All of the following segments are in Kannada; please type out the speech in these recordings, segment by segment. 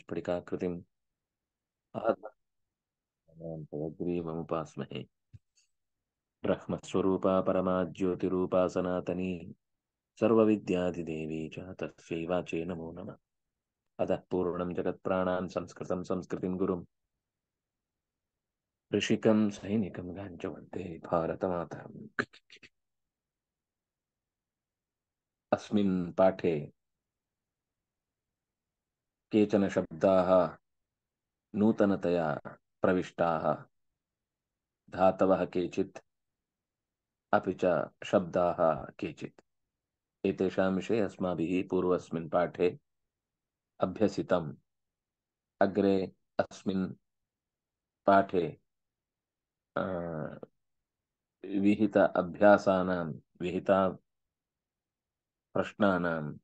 स्फटिकाकृतिम् आहतग्रीवमुपास्महे ब्रह्मस्वरूपा परमा ज्योतिरूपा सनातनी सर्वविद्यादिदेवी च तस्यै वाचे नमो नमः अतः पूर्णं जगत्प्राणान् संस्कृतं संस्कृतिं गुरुम् ऋषिकं सैनिकं गाञ्चवन्ते भारतमातरम् अस्मिन् पाठे केचन शब्दाः नूतनतया प्रविष्टाः धातवः केचित् अपि च शब्दाः केचित् एतेषां विषये अस्माभिः पूर्वस्मिन् पाठे अभ्यसितम् अग्रे अस्मिन् पाठे विहित अभ्यासानां विहिता प्रश्नानाम्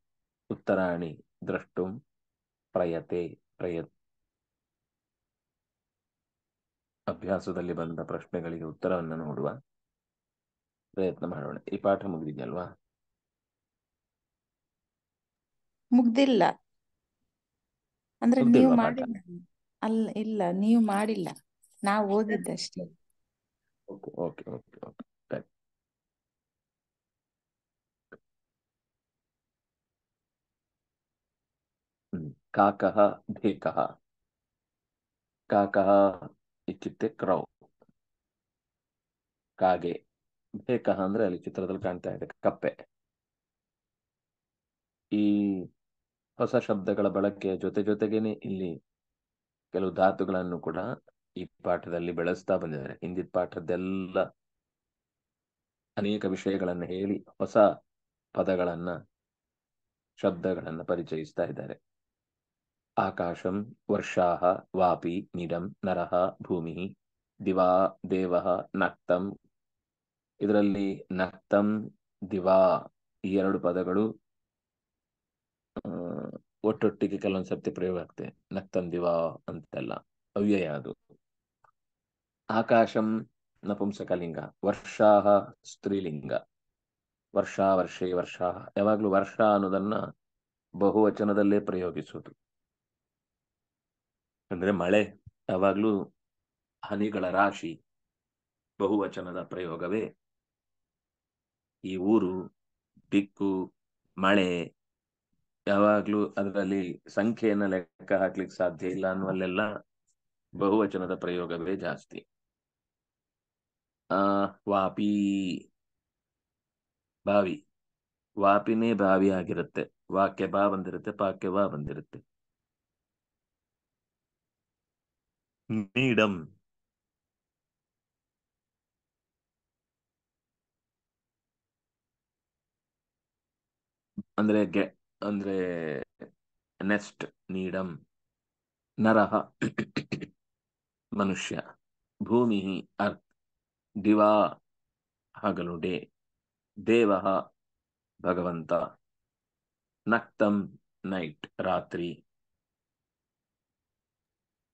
उत्तराणि द्रष्टुम् ಪ್ರಯತೆ ಪ್ರಯತ್ ಅಭ್ಯಾಸದಲ್ಲಿ ಬಂದ ಪ್ರಶ್ನೆಗಳಿಗೆ ಉತ್ತರವನ್ನು ನೋಡುವ ಪ್ರಯತ್ನ ಮಾಡೋಣ ಈ ಪಾಠ ಮುಗಿದಿದೆಯಲ್ವಾ ಮುಗ್ದಿಲ್ಲ ಅಂದ್ರೆ ನೀವು ಮಾಡಿಲ್ಲ ಇಲ್ಲ ನೀವು ಮಾಡಿಲ್ಲ ನಾವು ಓದಿದ್ದಷ್ಟೇ ಓಕೆ ಓಕೆ ಓಕೆ ಕಾಕಹ ಭೇಕಃ ಕಾಕಃ ಇತ್ಯುಕ್ತೆ ಕ್ರೌ ಕಾಗೆ ಬೇಕಹ ಅಂದ್ರೆ ಅಲ್ಲಿ ಚಿತ್ರದಲ್ಲಿ ಕಾಣ್ತಾ ಇದೆ ಕಪ್ಪೆ ಈ ಹೊಸ ಶಬ್ದಗಳ ಬಳಕೆಯ ಜೊತೆ ಜೊತೆಗೇನೆ ಇಲ್ಲಿ ಕೆಲವು ಧಾತುಗಳನ್ನು ಕೂಡ ಈ ಪಾಠದಲ್ಲಿ ಬೆಳೆಸ್ತಾ ಬಂದಿದ್ದಾರೆ ಹಿಂದಿನ ಪಾಠದೆಲ್ಲ ಅನೇಕ ವಿಷಯಗಳನ್ನು ಹೇಳಿ ಹೊಸ ಪದಗಳನ್ನ ಶಬ್ದಗಳನ್ನ ಪರಿಚಯಿಸ್ತಾ ಇದ್ದಾರೆ ಆಕಾಶಂ ವರ್ಷಾಹ ವಾಪಿ ನಿಡಂ ನರಹ ಭೂಮಿ ದಿವಾ ದೇವ ನಕ್ತಂ ಇದರಲ್ಲಿ ನಕ್ತಂ ದಿವಾ ಈ ಎರಡು ಪದಗಳು ಒಟ್ಟೊಟ್ಟಿಗೆ ಕೆಲವೊಂದು ಸರ್ತಿ ಪ್ರಯೋಗ ಆಗ್ತದೆ ನಕ್ತಂ ದಿವಾ ಅಂತೆಲ್ಲ ಅವ್ಯಯ ಅದು ಆಕಾಶಂ ನಪುಂಸಕಲಿಂಗ ವರ್ಷಾಹ ಸ್ತ್ರೀಲಿಂಗ ವರ್ಷಾ ವರ್ಷೇ ವರ್ಷಾ ಯಾವಾಗ್ಲೂ ವರ್ಷ ಅನ್ನೋದನ್ನ ಬಹುವಚನದಲ್ಲೇ ಪ್ರಯೋಗಿಸುವುದು ಅಂದರೆ ಮಳೆ ಯಾವಾಗಲೂ ಹನಿಗಳ ರಾಶಿ ಬಹುವಚನದ ಪ್ರಯೋಗವೇ ಈ ಊರು ದಿಕ್ಕು ಮಳೆ ಯಾವಾಗಲೂ ಅದರಲ್ಲಿ ಸಂಖ್ಯೆಯನ್ನು ಲೆಕ್ಕ ಹಾಕ್ಲಿಕ್ಕೆ ಸಾಧ್ಯ ಇಲ್ಲ ಅನ್ನುವಲ್ಲೆಲ್ಲ ಬಹುವಚನದ ಪ್ರಯೋಗವೇ ಜಾಸ್ತಿ ಆ ವಾಪಿ ಬಾವಿ ವಾಪಿನೇ ಬಾವಿ ಆಗಿರುತ್ತೆ ವಾಕ್ಯ ಬಾ ಬಂದಿರುತ್ತೆ ಪಾಕ್ಯ ಬಾ ಬಂದಿರುತ್ತೆ ನೀಡಂ ಅಂದ್ರೆ ಗೆ ಅಂದ್ರೆ ನೆಸ್ಟ್ ನೀಡಂ ನರಹ ಮನುಷ್ಯ ಭೂಮಿ ಅರ್ಥ ದಿವಾ ಹಗಲು ಡೇ ದೇವ ಭಗವಂತ ನಕ್ತಂ ನೈಟ್ ರಾತ್ರಿ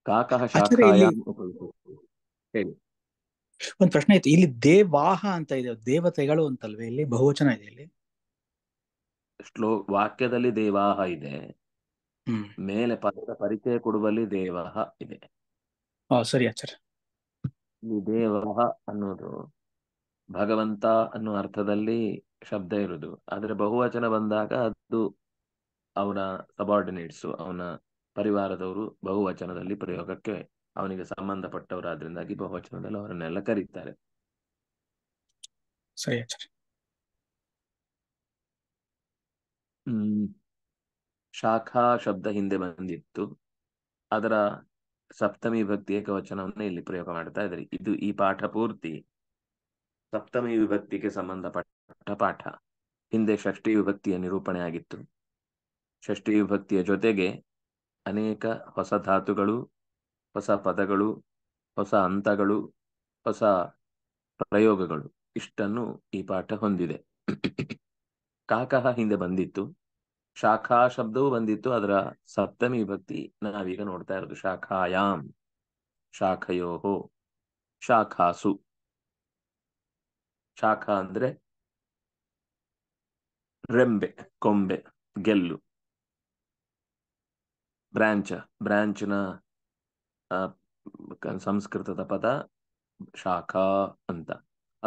ಕಾಕಃ ಶಾಖಾಯಾಮ್ ಒಂದು ಪ್ರಶ್ನೆ ಇತ್ತು ಇಲ್ಲಿ ದೇವಾಹ ಅಂತ ಇದೆ ದೇವತೆಗಳು ಅಂತಲ್ವೇ ಇಲ್ಲಿ ಬಹುವಚನ ಇದೆ ಇಲ್ಲಿ ಶ್ಲೋ ವಾಕ್ಯದಲ್ಲಿ ದೇವಾಹ ಇದೆ ಮೇಲೆ ಪದದ ಪರಿಚಯ ಕೊಡುವಲ್ಲಿ ದೇವಾಹ ಇದೆ ಸರಿ ಆಚಾರ ಈ ದೇವಹ ಅನ್ನೋದು ಭಗವಂತ ಅನ್ನೋ ಅರ್ಥದಲ್ಲಿ ಶಬ್ದ ಇರುವುದು ಆದ್ರೆ ಬಹುವಚನ ಬಂದಾಗ ಅದು ಅವನ ಸಬಾರ್ಡಿನೇಟ್ಸ್ ಅವನ ಪರಿವಾರದವರು ಬಹುವಚನದಲ್ಲಿ ಪ್ರಯೋಗಕ್ಕೆ ಅವನಿಗೆ ಸಂಬಂಧಪಟ್ಟವರಾದ್ರಿಂದಾಗಿ ಬಹುವಚನದಲ್ಲಿ ಅವರನ್ನೆಲ್ಲ ಕರೀತಾರೆ ಹ್ಮ್ ಶಾಖಾ ಶಬ್ದ ಹಿಂದೆ ಬಂದಿತ್ತು ಅದರ ಸಪ್ತಮಿ ವಿಭಕ್ತಿ ಏಕವಚನವನ್ನು ಇಲ್ಲಿ ಪ್ರಯೋಗ ಮಾಡ್ತಾ ಇದ್ರಿ ಇದು ಈ ಪಾಠ ಪೂರ್ತಿ ಸಪ್ತಮಿ ವಿಭಕ್ತಿಗೆ ಸಂಬಂಧಪಟ್ಟ ಪಾಠ ಹಿಂದೆ ಷಷ್ಠಿ ವಿಭಕ್ತಿಯ ನಿರೂಪಣೆ ಆಗಿತ್ತು ಷಷ್ಠಿ ವಿಭಕ್ತಿಯ ಜೊತೆಗೆ ಅನೇಕ ಹೊಸ ಧಾತುಗಳು ಹೊಸ ಪದಗಳು ಹೊಸ ಹಂತಗಳು ಹೊಸ ಪ್ರಯೋಗಗಳು ಇಷ್ಟನ್ನು ಈ ಪಾಠ ಹೊಂದಿದೆ ಕಾಕಹ ಹಿಂದೆ ಬಂದಿತ್ತು ಶಾಖಾ ಶಬ್ದವೂ ಬಂದಿತ್ತು ಅದರ ಸಪ್ತಮಿ ಭಕ್ತಿ ನಾವೀಗ ನೋಡ್ತಾ ಇರೋದು ಶಾಖಾಯಾಮ್ ಶಾಖಯೋಹೋ ಶಾಖಾಸು ಶಾಖ ಅಂದ್ರೆ ರೆಂಬೆ ಕೊಂಬೆ ಗೆಲ್ಲು ಬ್ರಾಂಚ್ ಬ್ರಾಂಚ್ನ ಸಂಸ್ಕೃತದ ಪದ ಶಾಖ ಅಂತ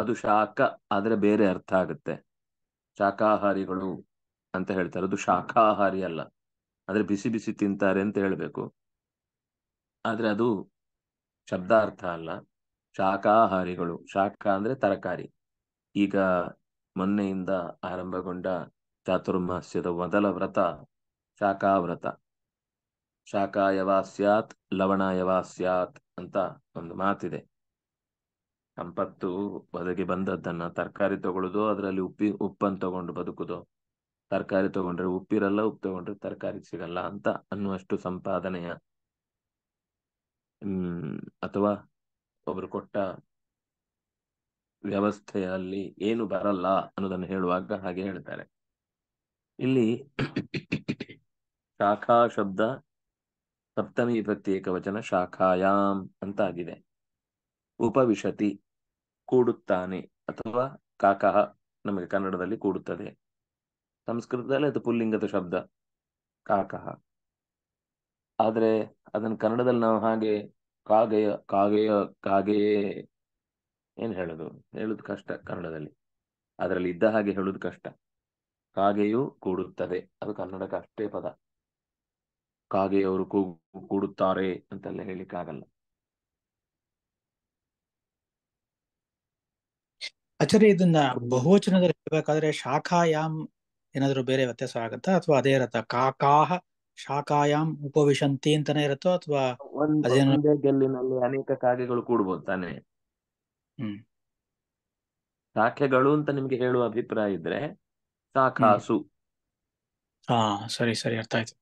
ಅದು ಶಾಖ ಆದ್ರೆ ಬೇರೆ ಅರ್ಥ ಆಗುತ್ತೆ ಶಾಖಾಹಾರಿಗಳು ಅಂತ ಹೇಳ್ತಾರೆ ಅದು ಶಾಖಾಹಾರಿ ಅಲ್ಲ ಆದ್ರೆ ಬಿಸಿ ಬಿಸಿ ತಿಂತಾರೆ ಅಂತ ಹೇಳ್ಬೇಕು ಆದ್ರೆ ಅದು ಶಬ್ದಾರ್ಥ ಅಲ್ಲ ಶಾಖಾಹಾರಿಗಳು ಶಾಖ ಅಂದ್ರೆ ತರಕಾರಿ ಈಗ ಮೊನ್ನೆಯಿಂದ ಆರಂಭಗೊಂಡ ಚಾತುರ್ಮಾಸ್ಯದ ಮೊದಲ ವ್ರತ ಶಾಖಾವ್ರತ ಶಾಖಾಯವಾ ಸ್ಯಾತ್ ಲವಣಾಯವಾ ಸ್ಯಾತ್ ಅಂತ ಒಂದು ಮಾತಿದೆ ಸಂಪತ್ತು ಒದಗಿ ಬಂದದ್ದನ್ನ ತರಕಾರಿ ತಗೊಳ್ಳೋದು ಅದರಲ್ಲಿ ಉಪ್ಪಿ ಉಪ್ಪನ್ನು ತಗೊಂಡು ಬದುಕುದು ತರಕಾರಿ ತಗೊಂಡ್ರೆ ಉಪ್ಪಿರಲ್ಲ ಉಪ್ಪು ತಗೊಂಡ್ರೆ ತರಕಾರಿ ಸಿಗಲ್ಲ ಅಂತ ಅನ್ನುವಷ್ಟು ಸಂಪಾದನೆಯ ಹ್ಮ್ ಅಥವಾ ಒಬ್ರು ಕೊಟ್ಟ ವ್ಯವಸ್ಥೆಯಲ್ಲಿ ಏನು ಬರಲ್ಲ ಅನ್ನೋದನ್ನು ಹೇಳುವಾಗ ಹಾಗೆ ಹೇಳ್ತಾರೆ ಇಲ್ಲಿ ಶಾಖಾ ಶಬ್ದ ಸಪ್ತಮಿ ವಿಭಕ್ತಿ ಏಕವಚನ ಶಾಖಾಯಾಂ ಅಂತ ಆಗಿದೆ ಉಪವಿಶತಿ ಕೂಡುತ್ತಾನೆ ಅಥವಾ ಕಾಕಹ ನಮಗೆ ಕನ್ನಡದಲ್ಲಿ ಕೂಡುತ್ತದೆ ಸಂಸ್ಕೃತದಲ್ಲಿ ಅದು ಪುಲ್ಲಿಂಗದ ಶಬ್ದ ಕಾಕಹ ಆದರೆ ಅದನ್ನು ಕನ್ನಡದಲ್ಲಿ ನಾವು ಹಾಗೆ ಕಾಗೆಯ ಕಾಗೆಯ ಕಾಗೆಯೇ ಏನು ಹೇಳೋದು ಹೇಳೋದು ಕಷ್ಟ ಕನ್ನಡದಲ್ಲಿ ಅದರಲ್ಲಿ ಇದ್ದ ಹಾಗೆ ಹೇಳೋದು ಕಷ್ಟ ಕಾಗೆಯು ಕೂಡುತ್ತದೆ ಅದು ಕನ್ನಡಕ್ಕೆ ಅಷ್ಟೇ ಪದ ಕಾಗೆ ಅವರು ಕೂಡುತ್ತಾರೆ ಅಂತೆಲ್ಲ ಹೇಳಿಕ್ಕಾಗಲ್ಲ ಆಚಾರ್ಯ ಇದನ್ನ ಬಹುವಚನದಲ್ಲಿ ಹೇಳ್ಬೇಕಾದ್ರೆ ಶಾಖಾಯಾಮ್ ಏನಾದ್ರು ಬೇರೆ ವ್ಯತ್ಯಾಸ ಆಗುತ್ತಾ ಅಥವಾ ಅದೇ ಇರತ್ತ ಕಾಕಾಹ ಶಾಖಾಯಾಮ್ ಉಪವಿಶಂತಿ ಅಂತಾನೆ ಇರುತ್ತೋ ಅಥವಾ ಗೆಲ್ಲಿನಲ್ಲಿ ಅನೇಕ ಕಾಗೆಗಳು ಕೂಡಬಹುದು ತಾನೆ ಹ್ಮ್ ಶಾಖೆಗಳು ಅಂತ ನಿಮ್ಗೆ ಹೇಳುವ ಅಭಿಪ್ರಾಯ ಇದ್ರೆ ಸಾಕಾಸು ಹಾ ಸರಿ ಸರಿ ಅರ್ಥ ಆಯ್ತು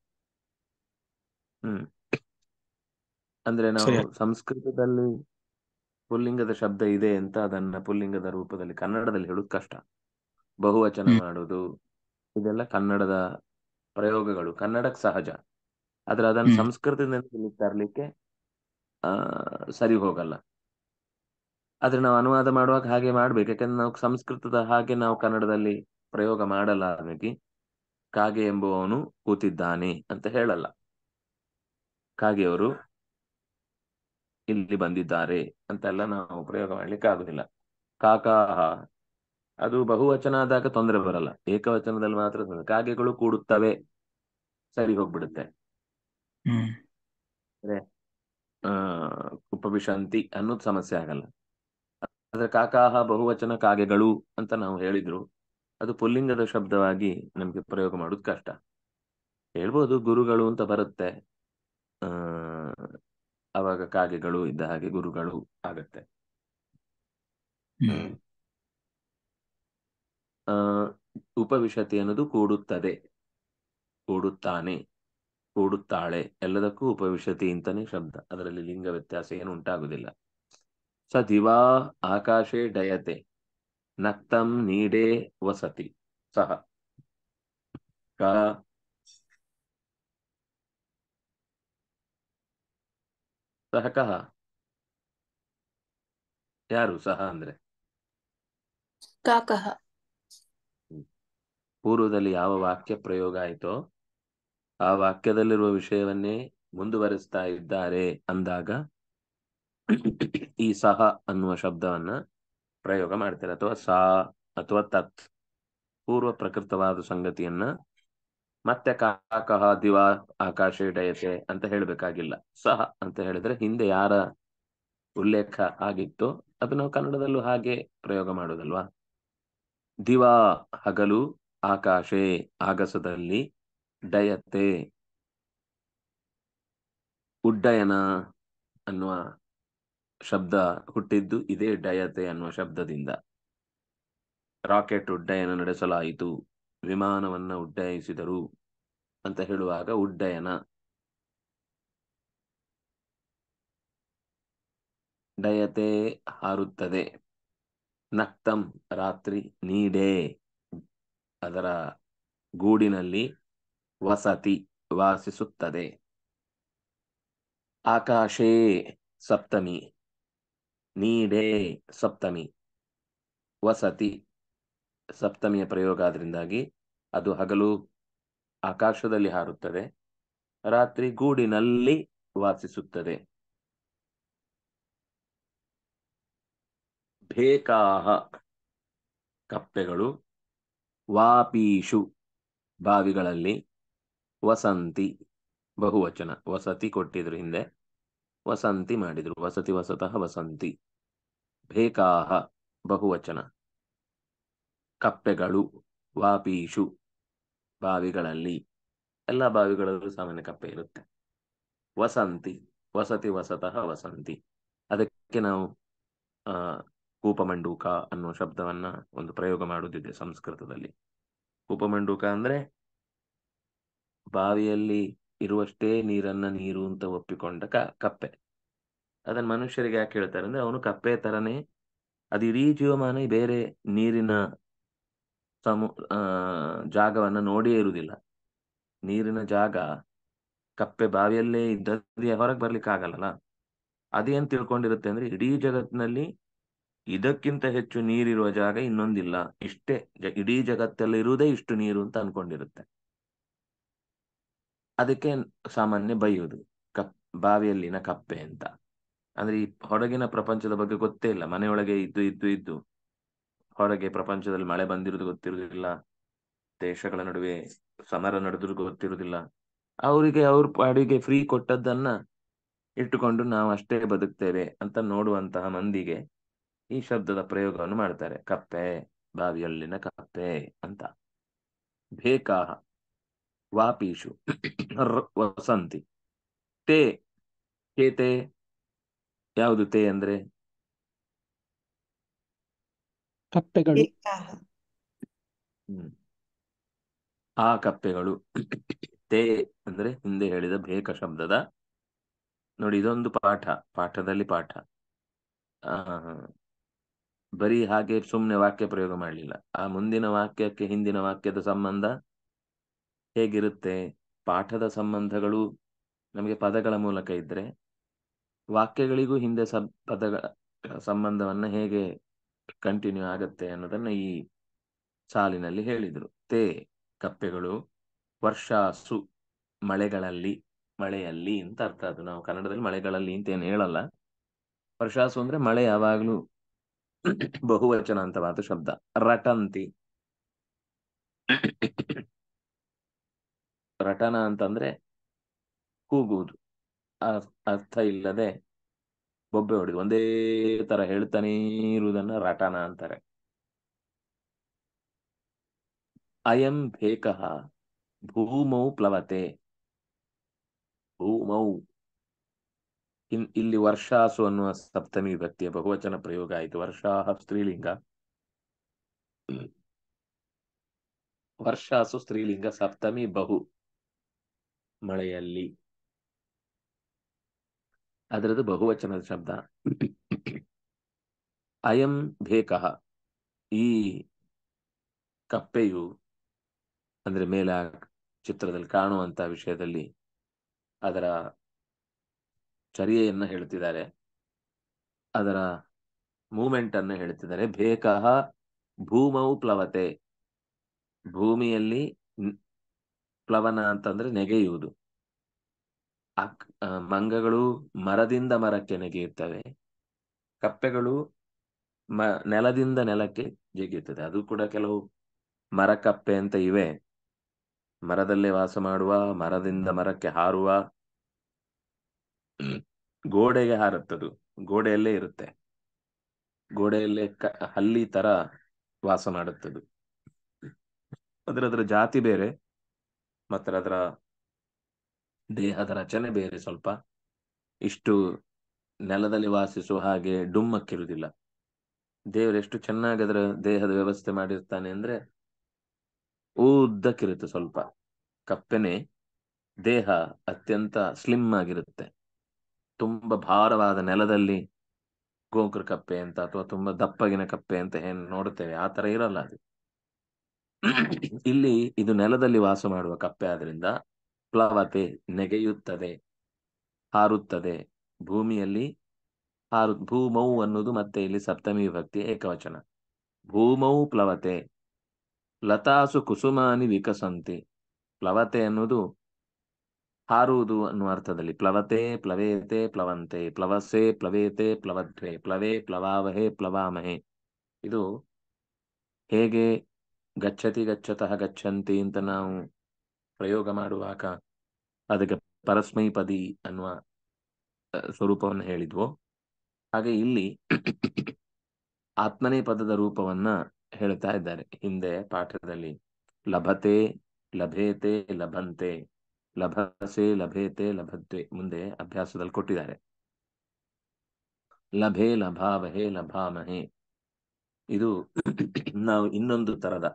ಹ್ಮ್ ಅಂದ್ರೆ ನಾವು ಸರಿ. ಸಂಸ್ಕೃತದಲ್ಲಿ ಪುಲ್ಲಿಂಗದ ಶಬ್ದ ಇದೆ ಅಂತ ಅದನ್ನ ಪುಲ್ಲಿಂಗದ ರೂಪದಲ್ಲಿ ಕನ್ನಡದಲ್ಲಿ ಹೇಳುದು ಕಷ್ಟ ಬಹುವಚನ ಮಾಡೋದು ಇದೆಲ್ಲ ಕನ್ನಡದ ಪ್ರಯೋಗಗಳು ಕನ್ನಡಕ್ ಸಹಜ ಆದ್ರೆ ಅದನ್ನ ಸಂಸ್ಕೃತದಿಂದ ಇಲ್ಲಿ ತರ್ಲಿಕ್ಕೆ ಆ ಸರಿ ಹೋಗಲ್ಲ ಆದ್ರೆ ನಾವು ಅನುವಾದ ಮಾಡುವಾಗ ಹಾಗೆ ಮಾಡ್ಬೇಕು ಯಾಕಂದ್ರೆ ನಾವು ಸಂಸ್ಕೃತದ ಹಾಗೆ ನಾವು ಕನ್ನಡದಲ್ಲಿ ಪ್ರಯೋಗ ಮಾಡಲ್ಲ ಹಾಗಾಗಿ ಕಾಗೆ ಎಂಬುವವನು ಕೂತಿದ್ದಾನೆ ಅಂತ ಹೇಳಲ್ಲ ಕಾಗೆಯವರು ಇಲ್ಲಿ ಬಂದಿದ್ದಾರೆ ಅಂತೆಲ್ಲ ನಾವು ಪ್ರಯೋಗ ಮಾಡ್ಲಿಕ್ಕೆ ಆಗುದಿಲ್ಲ ಕಾಕಾಹ ಅದು ಬಹುವಚನ ಆದಾಗ ತೊಂದರೆ ಬರಲ್ಲ ಏಕವಚನದಲ್ಲಿ ಮಾತ್ರ ಕಾಗೆಗಳು ಕೂಡುತ್ತವೆ ಸರಿ ಹೋಗ್ಬಿಡುತ್ತೆ ಆ ಉಪವಿಶಾಂತಿ ಅನ್ನೋದು ಸಮಸ್ಯೆ ಆಗಲ್ಲ ಆದ್ರೆ ಕಾಕಾಹ ಬಹುವಚನ ಕಾಗೆಗಳು ಅಂತ ನಾವು ಹೇಳಿದ್ರು ಅದು ಪುಲ್ಲಿಂಗದ ಶಬ್ದವಾಗಿ ನಮ್ಗೆ ಪ್ರಯೋಗ ಮಾಡೋದು ಕಷ್ಟ ಹೇಳ್ಬೋದು ಗುರುಗಳು ಅಂತ ಬರುತ್ತೆ ಅವಾಗ ಕಾಗೆಗಳು ಇದ್ದ ಹಾಗೆ ಗುರುಗಳು ಆಗತ್ತೆ ಆ ಉಪವಿಶತಿ ಅನ್ನೋದು ಕೂಡುತ್ತದೆ ಕೂಡುತ್ತಾನೆ ಕೂಡುತ್ತಾಳೆ ಎಲ್ಲದಕ್ಕೂ ಉಪವಿಶತಿ ಅಂತಾನೆ ಶಬ್ದ ಅದರಲ್ಲಿ ಲಿಂಗ ವ್ಯತ್ಯಾಸ ಏನು ಉಂಟಾಗುದಿಲ್ಲ ಸ ದಿವಾ ಆಕಾಶೇ ಡಯತೆ ನಕ್ತಂ ನೀಡೇ ವಸತಿ ಸಹ ಕ ಸಹ ಕಹ ಯಾರು ಸಹ ಅಂದ್ರೆ ಕಾಕಹ ಪೂರ್ವದಲ್ಲಿ ಯಾವ ವಾಕ್ಯ ಪ್ರಯೋಗ ಆಯಿತೋ ಆ ವಾಕ್ಯದಲ್ಲಿರುವ ವಿಷಯವನ್ನೇ ಮುಂದುವರಿಸ್ತಾ ಇದ್ದಾರೆ ಅಂದಾಗ ಈ ಸಹ ಅನ್ನುವ ಶಬ್ದವನ್ನ ಪ್ರಯೋಗ ಮಾಡ್ತಾರೆ ಅಥವಾ ಸಾ ಅಥವಾ ತತ್ ಪೂರ್ವ ಪ್ರಕೃತವಾದ ಸಂಗತಿಯನ್ನ ಮತ್ತೆ ಕಾಕಹ ದಿವಾ ಆಕಾಶ ಇಡಯತೆ ಅಂತ ಹೇಳ್ಬೇಕಾಗಿಲ್ಲ ಸಹ ಅಂತ ಹೇಳಿದ್ರೆ ಹಿಂದೆ ಯಾರ ಉಲ್ಲೇಖ ಆಗಿತ್ತು ಅದು ನಾವು ಕನ್ನಡದಲ್ಲೂ ಹಾಗೆ ಪ್ರಯೋಗ ಮಾಡೋದಲ್ವಾ ದಿವಾ ಹಗಲು ಆಕಾಶೆ ಆಗಸದಲ್ಲಿ ಡಯತೆ ಉಡ್ಡಯನ ಅನ್ನುವ ಶಬ್ದ ಹುಟ್ಟಿದ್ದು ಇದೇ ಡಯತೆ ಅನ್ನುವ ಶಬ್ದದಿಂದ ರಾಕೆಟ್ ಉಡ್ಡಯನ ನಡೆಸಲಾಯಿತು ವಿಮಾನವನ್ನ ಉಡ್ಡಯಿಸಿದರು ಅಂತ ಹೇಳುವಾಗ ಉಡ್ಡಯನ ಡಯತೆ ಹಾರುತ್ತದೆ ನಕ್ತಂ ರಾತ್ರಿ ನೀಡೆ ಅದರ ಗೂಡಿನಲ್ಲಿ ವಸತಿ ವಾಸಿಸುತ್ತದೆ ಆಕಾಶೇ ಸಪ್ತಮಿ ನೀಡೆ ಸಪ್ತಮಿ ವಸತಿ ಸಪ್ತಮಿಯ ಪ್ರಯೋಗ ಆದ್ರಿಂದಾಗಿ ಅದು ಹಗಲು ಆಕಾಶದಲ್ಲಿ ಹಾರುತ್ತದೆ ರಾತ್ರಿ ಗೂಡಿನಲ್ಲಿ ವಾಸಿಸುತ್ತದೆ ಭೇಕಾಹ ಕಪ್ಪೆಗಳು ವಾಪೀಶು ಬಾವಿಗಳಲ್ಲಿ ವಸಂತಿ ಬಹುವಚನ ವಸತಿ ಕೊಟ್ಟಿದ್ರು ಹಿಂದೆ ವಸಂತಿ ಮಾಡಿದ್ರು ವಸತಿ ವಸತಃ ವಸಂತಿ ಭೇಕಾಹ ಬಹುವಚನ ಕಪ್ಪೆಗಳು ವಾಪೀಶು ಬಾವಿಗಳಲ್ಲಿ ಎಲ್ಲ ಬಾವಿಗಳಲ್ಲೂ ಸಾಮಾನ್ಯ ಕಪ್ಪೆ ಇರುತ್ತೆ ವಸಂತಿ ವಸತಿ ವಸತಃ ವಸಂತಿ ಅದಕ್ಕೆ ನಾವು ಆ ಕೂಪಮಂಡೂಕ ಅನ್ನೋ ಶಬ್ದವನ್ನ ಒಂದು ಪ್ರಯೋಗ ಮಾಡುತ್ತಿದ್ದೆ ಸಂಸ್ಕೃತದಲ್ಲಿ ಕೂಪಮಂಡೂಕ ಅಂದ್ರೆ ಬಾವಿಯಲ್ಲಿ ಇರುವಷ್ಟೇ ನೀರನ್ನ ನೀರು ಅಂತ ಒಪ್ಪಿಕೊಂಡ ಕ ಕಪ್ಪೆ ಅದನ್ನ ಮನುಷ್ಯರಿಗೆ ಯಾಕೆ ಹೇಳ್ತಾರೆ ಅಂದ್ರೆ ಅವನು ಕಪ್ಪೆ ತರನೇ ಇಡೀ ಜೀವಮಾನ ಬೇರೆ ನೀರಿನ ಸಮು ಜಾಗವನ್ನು ಜಾಗವನ್ನ ನೋಡಿಯೇ ಇರುವುದಿಲ್ಲ ನೀರಿನ ಜಾಗ ಕಪ್ಪೆ ಬಾವಿಯಲ್ಲೇ ಇದ್ದದ್ದು ಹೊರಗೆ ಬರ್ಲಿಕ್ಕೆ ಆಗಲ್ಲಲ್ಲ ಅದೇನ್ ತಿಳ್ಕೊಂಡಿರುತ್ತೆ ಅಂದ್ರೆ ಇಡೀ ಜಗತ್ತಿನಲ್ಲಿ ಇದಕ್ಕಿಂತ ಹೆಚ್ಚು ನೀರಿರುವ ಜಾಗ ಇನ್ನೊಂದಿಲ್ಲ ಇಷ್ಟೇ ಇಡೀ ಜಗತ್ತಲ್ಲಿ ಇರುವುದೇ ಇಷ್ಟು ನೀರು ಅಂತ ಅನ್ಕೊಂಡಿರುತ್ತೆ ಅದಕ್ಕೆ ಸಾಮಾನ್ಯ ಬೈಯೋದು ಕಪ್ ಬಾವಿಯಲ್ಲಿನ ಕಪ್ಪೆ ಅಂತ ಅಂದ್ರೆ ಈ ಹೊರಗಿನ ಪ್ರಪಂಚದ ಬಗ್ಗೆ ಗೊತ್ತೇ ಇಲ್ಲ ಮನೆಯೊಳಗೆ ಇದ್ದು ಇದ್ದು ಇದ್ದು ಹೊರಗೆ ಪ್ರಪಂಚದಲ್ಲಿ ಮಳೆ ಬಂದಿರೋದು ಗೊತ್ತಿರುವುದಿಲ್ಲ ದೇಶಗಳ ನಡುವೆ ಸಮರ ನಡೆದ್ರು ಗೊತ್ತಿರುವುದಿಲ್ಲ ಅವರಿಗೆ ಅವ್ರ ಪಾಡಿಗೆ ಫ್ರೀ ಕೊಟ್ಟದ್ದನ್ನ ಇಟ್ಟುಕೊಂಡು ನಾವು ಅಷ್ಟೇ ಬದುಕ್ತೇವೆ ಅಂತ ನೋಡುವಂತಹ ಮಂದಿಗೆ ಈ ಶಬ್ದದ ಪ್ರಯೋಗವನ್ನು ಮಾಡ್ತಾರೆ ಕಪ್ಪೆ ಬಾವಿಯಲ್ಲಿನ ಕಪ್ಪೆ ಅಂತ ಬೇಕಾಹ ವಾಪೀಶು ವಸಂತಿ ತೇ ಕೇತೆ ಯಾವುದು ತೇ ಅಂದ್ರೆ ಕಪ್ಪೆಗಳು ಆ ಕಪ್ಪೆಗಳು ತೇ ಅಂದ್ರೆ ಹಿಂದೆ ಹೇಳಿದ ಬೇಕ ಶಬ್ದದ ನೋಡಿ ಇದೊಂದು ಪಾಠ ಪಾಠದಲ್ಲಿ ಪಾಠ ಆ ಬರೀ ಹಾಗೆ ಸುಮ್ಮನೆ ವಾಕ್ಯ ಪ್ರಯೋಗ ಮಾಡಲಿಲ್ಲ ಆ ಮುಂದಿನ ವಾಕ್ಯಕ್ಕೆ ಹಿಂದಿನ ವಾಕ್ಯದ ಸಂಬಂಧ ಹೇಗಿರುತ್ತೆ ಪಾಠದ ಸಂಬಂಧಗಳು ನಮಗೆ ಪದಗಳ ಮೂಲಕ ಇದ್ರೆ ವಾಕ್ಯಗಳಿಗೂ ಹಿಂದೆ ಸಬ್ ಪದಗಳ ಸಂಬಂಧವನ್ನ ಹೇಗೆ ಕಂಟಿನ್ಯೂ ಆಗತ್ತೆ ಅನ್ನೋದನ್ನ ಈ ಸಾಲಿನಲ್ಲಿ ಹೇಳಿದರು ತೇ ಕಪ್ಪೆಗಳು ವರ್ಷಾಸು ಮಳೆಗಳಲ್ಲಿ ಮಳೆಯಲ್ಲಿ ಅಂತ ಅರ್ಥ ಅದು ನಾವು ಕನ್ನಡದಲ್ಲಿ ಮಳೆಗಳಲ್ಲಿ ಅಂತ ಏನು ಹೇಳಲ್ಲ ವರ್ಷಾಸು ಅಂದ್ರೆ ಮಳೆ ಯಾವಾಗ್ಲೂ ಬಹುವಚನ ಅಂತವಾದ ಶಬ್ದ ರಟಂತಿ ರಟನ ಅಂತಂದ್ರೆ ಕೂಗುವುದು ಅರ್ಥ ಇಲ್ಲದೆ ಬೊಬ್ಬೆ ಹೊಡೆದು ಒಂದೇ ತರ ಹೇಳ್ತಾನೇ ಇರುವುದನ್ನ ರಟನ ಅಂತಾರೆ ಅಯಂ ಭೇಕಃ ಭೂಮೌ ಪ್ಲವತೆ ಭೂಮೌ ಇನ್ ಇಲ್ಲಿ ವರ್ಷಾಸು ಅನ್ನುವ ಸಪ್ತಮಿ ವ್ಯಕ್ತಿಯ ಬಹುವಚನ ಪ್ರಯೋಗ ಆಯಿತು ವರ್ಷಾಹ ಸ್ತ್ರೀಲಿಂಗ ವರ್ಷಾಸು ಸ್ತ್ರೀಲಿಂಗ ಸಪ್ತಮಿ ಬಹು ಮಳೆಯಲ್ಲಿ ಅದರದ್ದು ಬಹುವಚನದ ಶಬ್ದ ಅಯಂ ಭೇಕಃ ಈ ಕಪ್ಪೆಯು ಅಂದ್ರೆ ಮೇಲ ಚಿತ್ರದಲ್ಲಿ ಕಾಣುವಂತ ವಿಷಯದಲ್ಲಿ ಅದರ ಚರ್ಯೆಯನ್ನು ಹೇಳ್ತಿದ್ದಾರೆ ಅದರ ಮೂಮೆಂಟ್ ಅನ್ನು ಹೇಳ್ತಿದ್ದಾರೆ ಭೇಕಃ ಭೂಮೌ ಪ್ಲವತೆ ಭೂಮಿಯಲ್ಲಿ ಪ್ಲವನ ಅಂತಂದ್ರೆ ನೆಗೆಯುವುದು ಮಂಗಗಳು ಮರದಿಂದ ಮರಕ್ಕೆ ನೆಗೆಯುತ್ತವೆ ಕಪ್ಪೆಗಳು ಮ ನೆಲದಿಂದ ನೆಲಕ್ಕೆ ಜಗಿಯುತ್ತದೆ ಅದು ಕೂಡ ಕೆಲವು ಮರ ಕಪ್ಪೆ ಅಂತ ಇವೆ ಮರದಲ್ಲೇ ವಾಸ ಮಾಡುವ ಮರದಿಂದ ಮರಕ್ಕೆ ಹಾರುವ ಗೋಡೆಗೆ ಹಾರುತ್ತದು ಗೋಡೆಯಲ್ಲೇ ಇರುತ್ತೆ ಗೋಡೆಯಲ್ಲೇ ಕ ಹಲ್ಲಿ ತರ ವಾಸ ಮಾಡುತ್ತದು ಅದರ ಅದರ ಜಾತಿ ಬೇರೆ ಮತ್ತೆ ಅದರ ದೇಹದ ರಚನೆ ಬೇರೆ ಸ್ವಲ್ಪ ಇಷ್ಟು ನೆಲದಲ್ಲಿ ವಾಸಿಸುವ ಹಾಗೆ ಡುಮ್ಮಕ್ಕಿರುವುದಿಲ್ಲ ದೇವರು ಎಷ್ಟು ಚೆನ್ನಾಗಿ ಅದರ ದೇಹದ ವ್ಯವಸ್ಥೆ ಮಾಡಿರ್ತಾನೆ ಅಂದ್ರೆ ಉದ್ದಕ್ಕಿರುತ್ತೆ ಸ್ವಲ್ಪ ಕಪ್ಪೆನೆ ದೇಹ ಅತ್ಯಂತ ಸ್ಲಿಮ್ ಆಗಿರುತ್ತೆ ತುಂಬಾ ಭಾರವಾದ ನೆಲದಲ್ಲಿ ಗೋಕುರ ಕಪ್ಪೆ ಅಂತ ಅಥವಾ ತುಂಬಾ ದಪ್ಪಗಿನ ಕಪ್ಪೆ ಅಂತ ಏನ್ ನೋಡ್ತೇವೆ ಆ ತರ ಇರಲ್ಲ ಅದು ಇಲ್ಲಿ ಇದು ನೆಲದಲ್ಲಿ ವಾಸ ಮಾಡುವ ಕಪ್ಪೆ ಆದ್ರಿಂದ ಪ್ಲವತೆ ನೆಗೆಯುತ್ತದೆ ಹಾರುತ್ತದೆ ಭೂಮಿಯಲ್ಲಿ ಹಾರು ಭೂಮೌ ಅನ್ನೋದು ಮತ್ತೆ ಇಲ್ಲಿ ಸಪ್ತಮಿ ವಿಭಕ್ತಿ ಏಕವಚನ ಭೂಮೌ ಪ್ಲವತೆ ಲತಾಸು ಕುಸುಮಾನಿ ವಿಕಸಂತಿ ಪ್ಲವತೆ ಅನ್ನೋದು ಹಾರುವುದು ಅನ್ನುವ ಅರ್ಥದಲ್ಲಿ ಪ್ಲವತೆ ಪ್ಲವೇತೆ ಪ್ಲವಂತೆ ಪ್ಲವಸೆ ಪ್ಲವೇತೆ ಪ್ಲವಧ್ವೆ ಪ್ಲವೇ ಪ್ಲವಾವಹೆ ಪ್ಲವಾಮಹೆ ಇದು ಹೇಗೆ ಗಚ್ಚತಿ ಗಚ್ಚತಃ ಗಚ್ಚಂತಿ ಅಂತ ನಾವು ಪ್ರಯೋಗ ಮಾಡುವಾಗ ಅದಕ್ಕೆ ಪರಸ್ಮೈಪದಿ ಅನ್ನುವ ಸ್ವರೂಪವನ್ನು ಹೇಳಿದ್ವು ಹಾಗೆ ಇಲ್ಲಿ ಆತ್ಮನೇ ಪದದ ರೂಪವನ್ನ ಹೇಳ್ತಾ ಇದ್ದಾರೆ ಹಿಂದೆ ಪಾಠದಲ್ಲಿ ಲಭತೆ ಲಭೇತೆ ಲಭಂತೆ ಲಭಸೆ ಲಭೇತೆ ಲಭತೆ ಮುಂದೆ ಅಭ್ಯಾಸದಲ್ಲಿ ಕೊಟ್ಟಿದ್ದಾರೆ ಲಭೆ ಲಭಾವಹೇ ಲಭಾಮಹೆ ಇದು ನಾವು ಇನ್ನೊಂದು ತರದ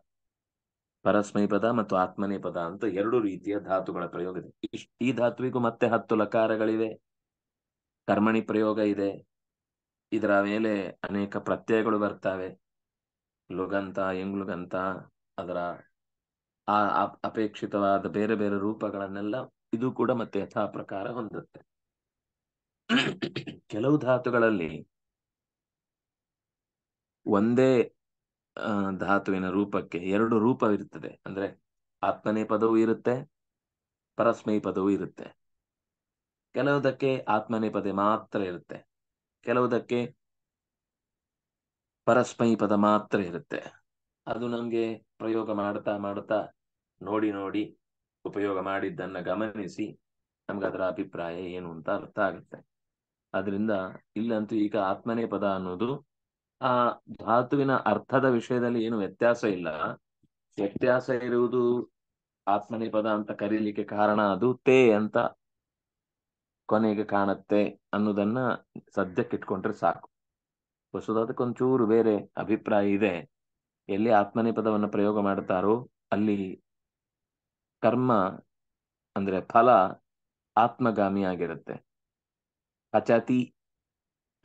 ಪರಸ್ಮೈ ಪದ ಮತ್ತು ಆತ್ಮನೇ ಪದ ಅಂತ ಎರಡು ರೀತಿಯ ಧಾತುಗಳ ಪ್ರಯೋಗ ಇದೆ ಈ ಧಾತುವಿಗೂ ಮತ್ತೆ ಹತ್ತು ಲಕಾರಗಳಿವೆ ಕರ್ಮಣಿ ಪ್ರಯೋಗ ಇದೆ ಇದರ ಮೇಲೆ ಅನೇಕ ಪ್ರತ್ಯಯಗಳು ಬರ್ತವೆ ಲುಗಂತ ಎಂಗ್ಲುಗಂತ ಅದರ ಆ ಅಪೇಕ್ಷಿತವಾದ ಬೇರೆ ಬೇರೆ ರೂಪಗಳನ್ನೆಲ್ಲ ಇದು ಕೂಡ ಮತ್ತೆ ಯಥಾ ಪ್ರಕಾರ ಹೊಂದುತ್ತೆ ಕೆಲವು ಧಾತುಗಳಲ್ಲಿ ಒಂದೇ ಧಾತುವಿನ ರೂಪಕ್ಕೆ ಎರಡು ರೂಪವಿರುತ್ತದೆ ಅಂದ್ರೆ ಆತ್ಮನೇ ಪದವೂ ಇರುತ್ತೆ ಪರಸ್ಮೈ ಪದವೂ ಇರುತ್ತೆ ಕೆಲವುದಕ್ಕೆ ಆತ್ಮನೇ ಪದ ಮಾತ್ರ ಇರುತ್ತೆ ಕೆಲವುದಕ್ಕೆ ಪರಸ್ಮೈ ಪದ ಮಾತ್ರ ಇರುತ್ತೆ ಅದು ನಮ್ಗೆ ಪ್ರಯೋಗ ಮಾಡ್ತಾ ಮಾಡ್ತಾ ನೋಡಿ ನೋಡಿ ಉಪಯೋಗ ಮಾಡಿದ್ದನ್ನ ಗಮನಿಸಿ ನಮ್ಗೆ ಅದರ ಅಭಿಪ್ರಾಯ ಏನು ಅಂತ ಅರ್ಥ ಆಗುತ್ತೆ ಅದರಿಂದ ಇಲ್ಲಂತೂ ಈಗ ಆತ್ಮನೇ ಪದ ಅನ್ನೋದು ಆ ಧಾತುವಿನ ಅರ್ಥದ ವಿಷಯದಲ್ಲಿ ಏನು ವ್ಯತ್ಯಾಸ ಇಲ್ಲ ವ್ಯತ್ಯಾಸ ಇರುವುದು ಆತ್ಮನಿಪದ ಅಂತ ಕರೀಲಿಕ್ಕೆ ಕಾರಣ ಅದು ತೇ ಅಂತ ಕೊನೆಗೆ ಕಾಣತ್ತೆ ಅನ್ನೋದನ್ನ ಸದ್ಯಕ್ಕೆ ಇಟ್ಕೊಂಡ್ರೆ ಸಾಕು ಹೊಸದಕ್ಕೊಂಚೂರು ಬೇರೆ ಅಭಿಪ್ರಾಯ ಇದೆ ಎಲ್ಲಿ ಆತ್ಮನಿಪದವನ್ನು ಪ್ರಯೋಗ ಮಾಡುತ್ತಾರೋ ಅಲ್ಲಿ ಕರ್ಮ ಅಂದ್ರೆ ಫಲ ಆತ್ಮಗಾಮಿ ಆಗಿರುತ್ತೆ ಅಚತಿ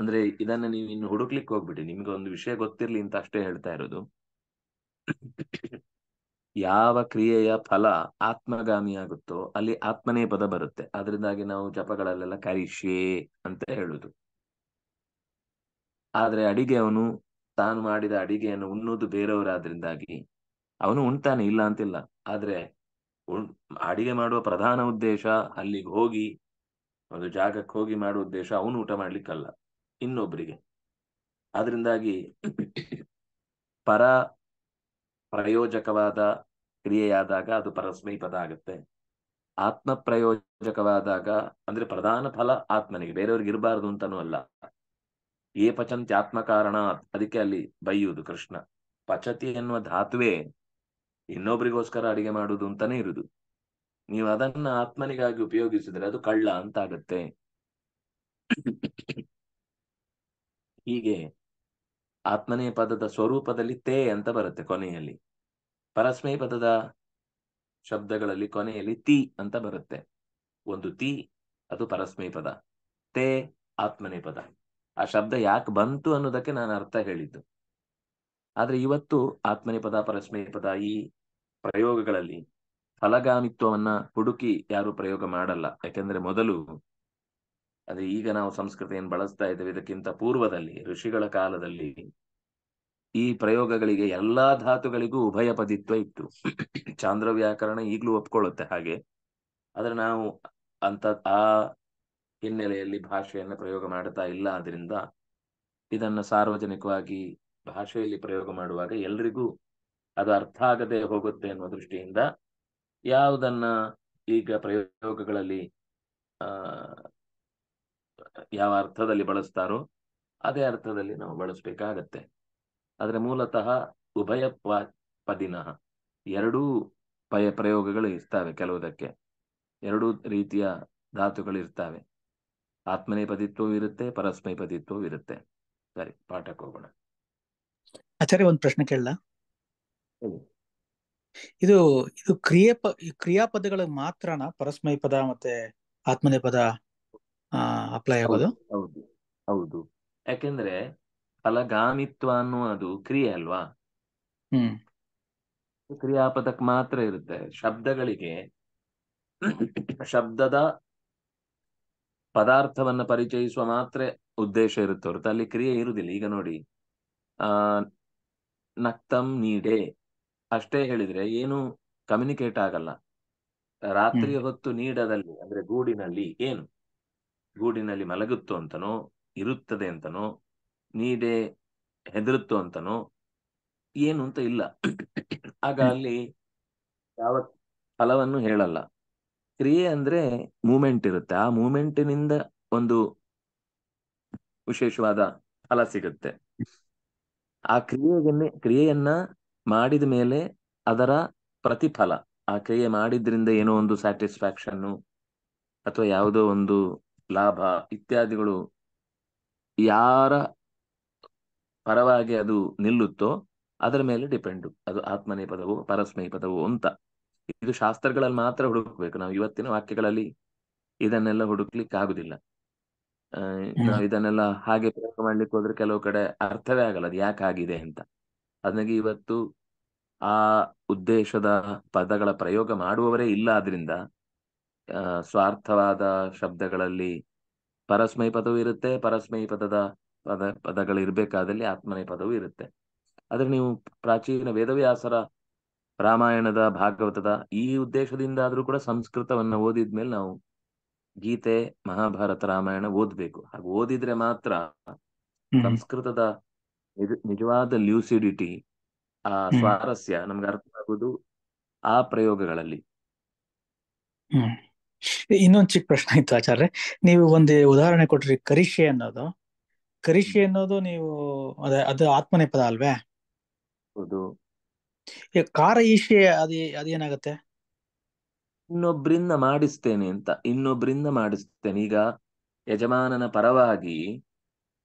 ಅಂದ್ರೆ ಇದನ್ನ ನೀವು ಇನ್ನು ಹುಡುಕ್ಲಿಕ್ಕೆ ಹೋಗ್ಬಿಡಿ ನಿಮ್ಗೆ ಒಂದು ವಿಷಯ ಗೊತ್ತಿರ್ಲಿ ಅಂತ ಅಷ್ಟೇ ಹೇಳ್ತಾ ಇರೋದು ಯಾವ ಕ್ರಿಯೆಯ ಫಲ ಆತ್ಮಗಾಮಿ ಆಗುತ್ತೋ ಅಲ್ಲಿ ಆತ್ಮನೇ ಪದ ಬರುತ್ತೆ ಅದರಿಂದಾಗಿ ನಾವು ಜಪಗಳಲ್ಲೆಲ್ಲ ಕರಿಷೆ ಅಂತ ಹೇಳುದು ಆದ್ರೆ ಅಡಿಗೆ ಅವನು ತಾನು ಮಾಡಿದ ಅಡಿಗೆಯನ್ನು ಉಣ್ಣೋದು ಬೇರೆಯವರಾದ್ರಿಂದಾಗಿ ಅವನು ಉಣ್ತಾನೆ ಇಲ್ಲ ಅಂತಿಲ್ಲ ಆದ್ರೆ ಅಡಿಗೆ ಮಾಡುವ ಪ್ರಧಾನ ಉದ್ದೇಶ ಅಲ್ಲಿಗೆ ಹೋಗಿ ಒಂದು ಜಾಗಕ್ಕೆ ಹೋಗಿ ಮಾಡುವ ಉದ್ದೇಶ ಅವನು ಊಟ ಮಾಡ್ಲಿಕ್ಕಲ್ಲ ಇನ್ನೊಬ್ಬರಿಗೆ ಅದರಿಂದಾಗಿ ಪರ ಪ್ರಯೋಜಕವಾದ ಕ್ರಿಯೆಯಾದಾಗ ಅದು ಪರಸ್ಮೈ ಪದ ಆಗುತ್ತೆ ಆತ್ಮ ಪ್ರಯೋಜಕವಾದಾಗ ಅಂದ್ರೆ ಪ್ರಧಾನ ಫಲ ಆತ್ಮನಿಗೆ ಬೇರೆಯವ್ರಿಗೆ ಇರಬಾರದು ಅಂತನೂ ಅಲ್ಲ ಏ ಪಚಂತಿ ಆತ್ಮ ಕಾರಣ ಅದಕ್ಕೆ ಅಲ್ಲಿ ಬೈಯುವುದು ಕೃಷ್ಣ ಪಚತಿ ಎನ್ನುವ ಧಾತುವೆ ಇನ್ನೊಬ್ರಿಗೋಸ್ಕರ ಅಡಿಗೆ ಮಾಡುವುದು ಅಂತಾನೆ ಇರುದು ನೀವು ಅದನ್ನ ಆತ್ಮನಿಗಾಗಿ ಉಪಯೋಗಿಸಿದ್ರೆ ಅದು ಕಳ್ಳ ಅಂತ ಹೀಗೆ ಆತ್ಮನೇ ಪದದ ಸ್ವರೂಪದಲ್ಲಿ ತೇ ಅಂತ ಬರುತ್ತೆ ಕೊನೆಯಲ್ಲಿ ಪರಸ್ಮೈ ಪದದ ಶಬ್ದಗಳಲ್ಲಿ ಕೊನೆಯಲ್ಲಿ ತಿ ಅಂತ ಬರುತ್ತೆ ಒಂದು ತಿ ಅದು ಪರಸ್ಮೈ ಪದ ತೇ ಆತ್ಮನೇ ಪದ ಆ ಶಬ್ದ ಯಾಕೆ ಬಂತು ಅನ್ನೋದಕ್ಕೆ ನಾನು ಅರ್ಥ ಹೇಳಿದ್ದು ಆದ್ರೆ ಇವತ್ತು ಆತ್ಮನೇ ಪದ ಪರಸ್ಮೈ ಪದ ಈ ಪ್ರಯೋಗಗಳಲ್ಲಿ ಫಲಗಾಮಿತ್ವವನ್ನ ಹುಡುಕಿ ಯಾರು ಪ್ರಯೋಗ ಮಾಡಲ್ಲ ಯಾಕೆಂದ್ರೆ ಮೊದಲು ಅದೇ ಈಗ ನಾವು ಸಂಸ್ಕೃತಿಯನ್ನು ಬಳಸ್ತಾ ಇದ್ದೇವೆ ಇದಕ್ಕಿಂತ ಪೂರ್ವದಲ್ಲಿ ಋಷಿಗಳ ಕಾಲದಲ್ಲಿ ಈ ಪ್ರಯೋಗಗಳಿಗೆ ಎಲ್ಲಾ ಧಾತುಗಳಿಗೂ ಉಭಯ ಪದಿತ್ವ ಇತ್ತು ಚಾಂದ್ರ ವ್ಯಾಕರಣ ಈಗಲೂ ಒಪ್ಕೊಳ್ಳುತ್ತೆ ಹಾಗೆ ಆದ್ರೆ ನಾವು ಅಂತ ಆ ಹಿನ್ನೆಲೆಯಲ್ಲಿ ಭಾಷೆಯನ್ನು ಪ್ರಯೋಗ ಮಾಡ್ತಾ ಇಲ್ಲ ಆದ್ರಿಂದ ಇದನ್ನು ಸಾರ್ವಜನಿಕವಾಗಿ ಭಾಷೆಯಲ್ಲಿ ಪ್ರಯೋಗ ಮಾಡುವಾಗ ಎಲ್ರಿಗೂ ಅದು ಅರ್ಥ ಆಗದೆ ಹೋಗುತ್ತೆ ಅನ್ನುವ ದೃಷ್ಟಿಯಿಂದ ಯಾವುದನ್ನ ಈಗ ಪ್ರಯೋಗಗಳಲ್ಲಿ ಆ ಯಾವ ಅರ್ಥದಲ್ಲಿ ಬಳಸ್ತಾರೋ ಅದೇ ಅರ್ಥದಲ್ಲಿ ನಾವು ಬಳಸ್ಬೇಕಾಗತ್ತೆ ಆದರೆ ಮೂಲತಃ ಉಭಯ ಪದಿನ ಎರಡೂ ಪಯ ಪ್ರಯೋಗಗಳು ಇರ್ತವೆ ಕೆಲವುದಕ್ಕೆ ಎರಡೂ ರೀತಿಯ ಧಾತುಗಳು ಇರ್ತವೆ ಆತ್ಮನೇಪದಿತ್ವವೂ ಇರುತ್ತೆ ಪರಸ್ಮೈಪದಿತ್ವವೂ ಇರುತ್ತೆ ಸರಿ ಪಾಠಕ್ಕೆ ಹೋಗೋಣ ಆಚಾರ್ಯ ಒಂದು ಪ್ರಶ್ನೆ ಕೇಳಲ್ಲ ಇದು ಇದು ಕ್ರಿಯೆ ಕ್ರಿಯಾಪದಗಳಿಗೆ ಮಾತ್ರನಾ ಪರಸ್ಮೈ ಪದ ಮತ್ತೆ ಆತ್ಮನೇಪದ ಅಪ್ಲೈ ಆಗೋದು ಹೌದು ಹೌದು ಯಾಕೆಂದ್ರೆ ಫಲಗಾಮಿತ್ವ ಅನ್ನುವುದು ಕ್ರಿಯೆ ಅಲ್ವಾ ಹ್ಮ್ ಕ್ರಿಯಾಪದಕ್ ಮಾತ್ರ ಇರುತ್ತೆ ಶಬ್ದಗಳಿಗೆ ಶಬ್ದದ ಪದಾರ್ಥವನ್ನ ಪರಿಚಯಿಸುವ ಮಾತ್ರ ಉದ್ದೇಶ ಇರುತ್ತೆ ಹೊರತು ಅಲ್ಲಿ ಕ್ರಿಯೆ ಇರುವುದಿಲ್ಲ ಈಗ ನೋಡಿ ಆ ನಕ್ತಂ ನೀಡೆ ಅಷ್ಟೇ ಹೇಳಿದ್ರೆ ಏನು ಕಮ್ಯುನಿಕೇಟ್ ಆಗಲ್ಲ ರಾತ್ರಿಯ ಹೊತ್ತು ನೀಡದಲ್ಲಿ ಅಂದ್ರೆ ಗೂಡಿನಲ್ಲಿ ಏನು ಗೂಡಿನಲ್ಲಿ ಮಲಗುತ್ತೋ ಅಂತನೋ ಇರುತ್ತದೆ ಅಂತನೋ ನೀಡೆ ಹೆದರುತ್ತೋ ಅಂತನೋ ಏನು ಅಂತ ಇಲ್ಲ ಆಗ ಅಲ್ಲಿ ಯಾವ ಫಲವನ್ನು ಹೇಳಲ್ಲ ಕ್ರಿಯೆ ಅಂದ್ರೆ ಮೂಮೆಂಟ್ ಇರುತ್ತೆ ಆ ಮೂಮೆಂಟ್ನಿಂದ ಒಂದು ವಿಶೇಷವಾದ ಫಲ ಸಿಗುತ್ತೆ ಆ ಕ್ರಿಯೆಗೆ ಕ್ರಿಯೆಯನ್ನ ಮಾಡಿದ ಮೇಲೆ ಅದರ ಪ್ರತಿಫಲ ಆ ಕ್ರಿಯೆ ಮಾಡಿದ್ರಿಂದ ಏನೋ ಒಂದು ಸ್ಯಾಟಿಸ್ಫ್ಯಾಕ್ಷನ್ನು ಅಥವಾ ಯಾವುದೋ ಒಂದು ಲಾಭ ಇತ್ಯಾದಿಗಳು ಯಾರ ಪರವಾಗಿ ಅದು ನಿಲ್ಲುತ್ತೋ ಅದರ ಮೇಲೆ ಡಿಪೆಂಡು ಅದು ಆತ್ಮನೇ ಪದವು ಆತ್ಮನೇಪದವು ಪದವು ಅಂತ ಇದು ಶಾಸ್ತ್ರಗಳಲ್ಲಿ ಮಾತ್ರ ಹುಡುಕ್ಬೇಕು ನಾವು ಇವತ್ತಿನ ವಾಕ್ಯಗಳಲ್ಲಿ ಇದನ್ನೆಲ್ಲ ಹುಡುಕ್ಲಿಕ್ಕೆ ಆಗುದಿಲ್ಲ ನಾವು ಇದನ್ನೆಲ್ಲ ಹಾಗೆ ಪ್ರಯೋಗ ಮಾಡ್ಲಿಕ್ಕೆ ಹೋದ್ರೆ ಕೆಲವು ಕಡೆ ಅರ್ಥವೇ ಆಗಲ್ಲ ಅದು ಯಾಕೆ ಆಗಿದೆ ಅಂತ ಅದನಾಗಿ ಇವತ್ತು ಆ ಉದ್ದೇಶದ ಪದಗಳ ಪ್ರಯೋಗ ಮಾಡುವವರೇ ಇಲ್ಲ ಆದ್ರಿಂದ ಸ್ವಾರ್ಥವಾದ ಶಬ್ದಗಳಲ್ಲಿ ಪರಸ್ಮೈ ಪದವೂ ಇರುತ್ತೆ ಪರಸ್ಮೈ ಪದದ ಪದ ಇರಬೇಕಾದಲ್ಲಿ ಆತ್ಮನೇ ಪದವೂ ಇರುತ್ತೆ ಆದರೆ ನೀವು ಪ್ರಾಚೀನ ವೇದವ್ಯಾಸರ ರಾಮಾಯಣದ ಭಾಗವತದ ಈ ಉದ್ದೇಶದಿಂದ ಆದರೂ ಕೂಡ ಸಂಸ್ಕೃತವನ್ನು ಓದಿದ್ಮೇಲೆ ನಾವು ಗೀತೆ ಮಹಾಭಾರತ ರಾಮಾಯಣ ಓದ್ಬೇಕು ಹಾಗೆ ಓದಿದ್ರೆ ಮಾತ್ರ ಸಂಸ್ಕೃತದ ನಿಜವಾದ ಲ್ಯೂಸಿಡಿಟಿ ಆ ಸ್ವಾರಸ್ಯ ನಮ್ಗೆ ಅರ್ಥ ಆಗುವುದು ಆ ಪ್ರಯೋಗಗಳಲ್ಲಿ ಇನ್ನೊಂದು ಚಿಕ್ಕ ಪ್ರಶ್ನೆ ಇತ್ತು ಆಚಾರ್ಯ ನೀವು ಒಂದು ಉದಾಹರಣೆ ಕೊಟ್ರಿ ಕರಿಷೆ ಅನ್ನೋದು ಕರಿಷೆ ಅನ್ನೋದು ನೀವು ಅದೇ ಅದು ಆತ್ಮನೇ ಪದ ಅಲ್ವೇ ಹೌದು ಕಾರ ಈಶೆ ಅದ ಅದೇನಾಗತ್ತೆ ಇನ್ನೊಬ್ರಿಂದ ಮಾಡಿಸ್ತೇನೆ ಅಂತ ಇನ್ನೊಬ್ರಿಂದ ಮಾಡಿಸ್ತೇನೆ ಈಗ ಯಜಮಾನನ ಪರವಾಗಿ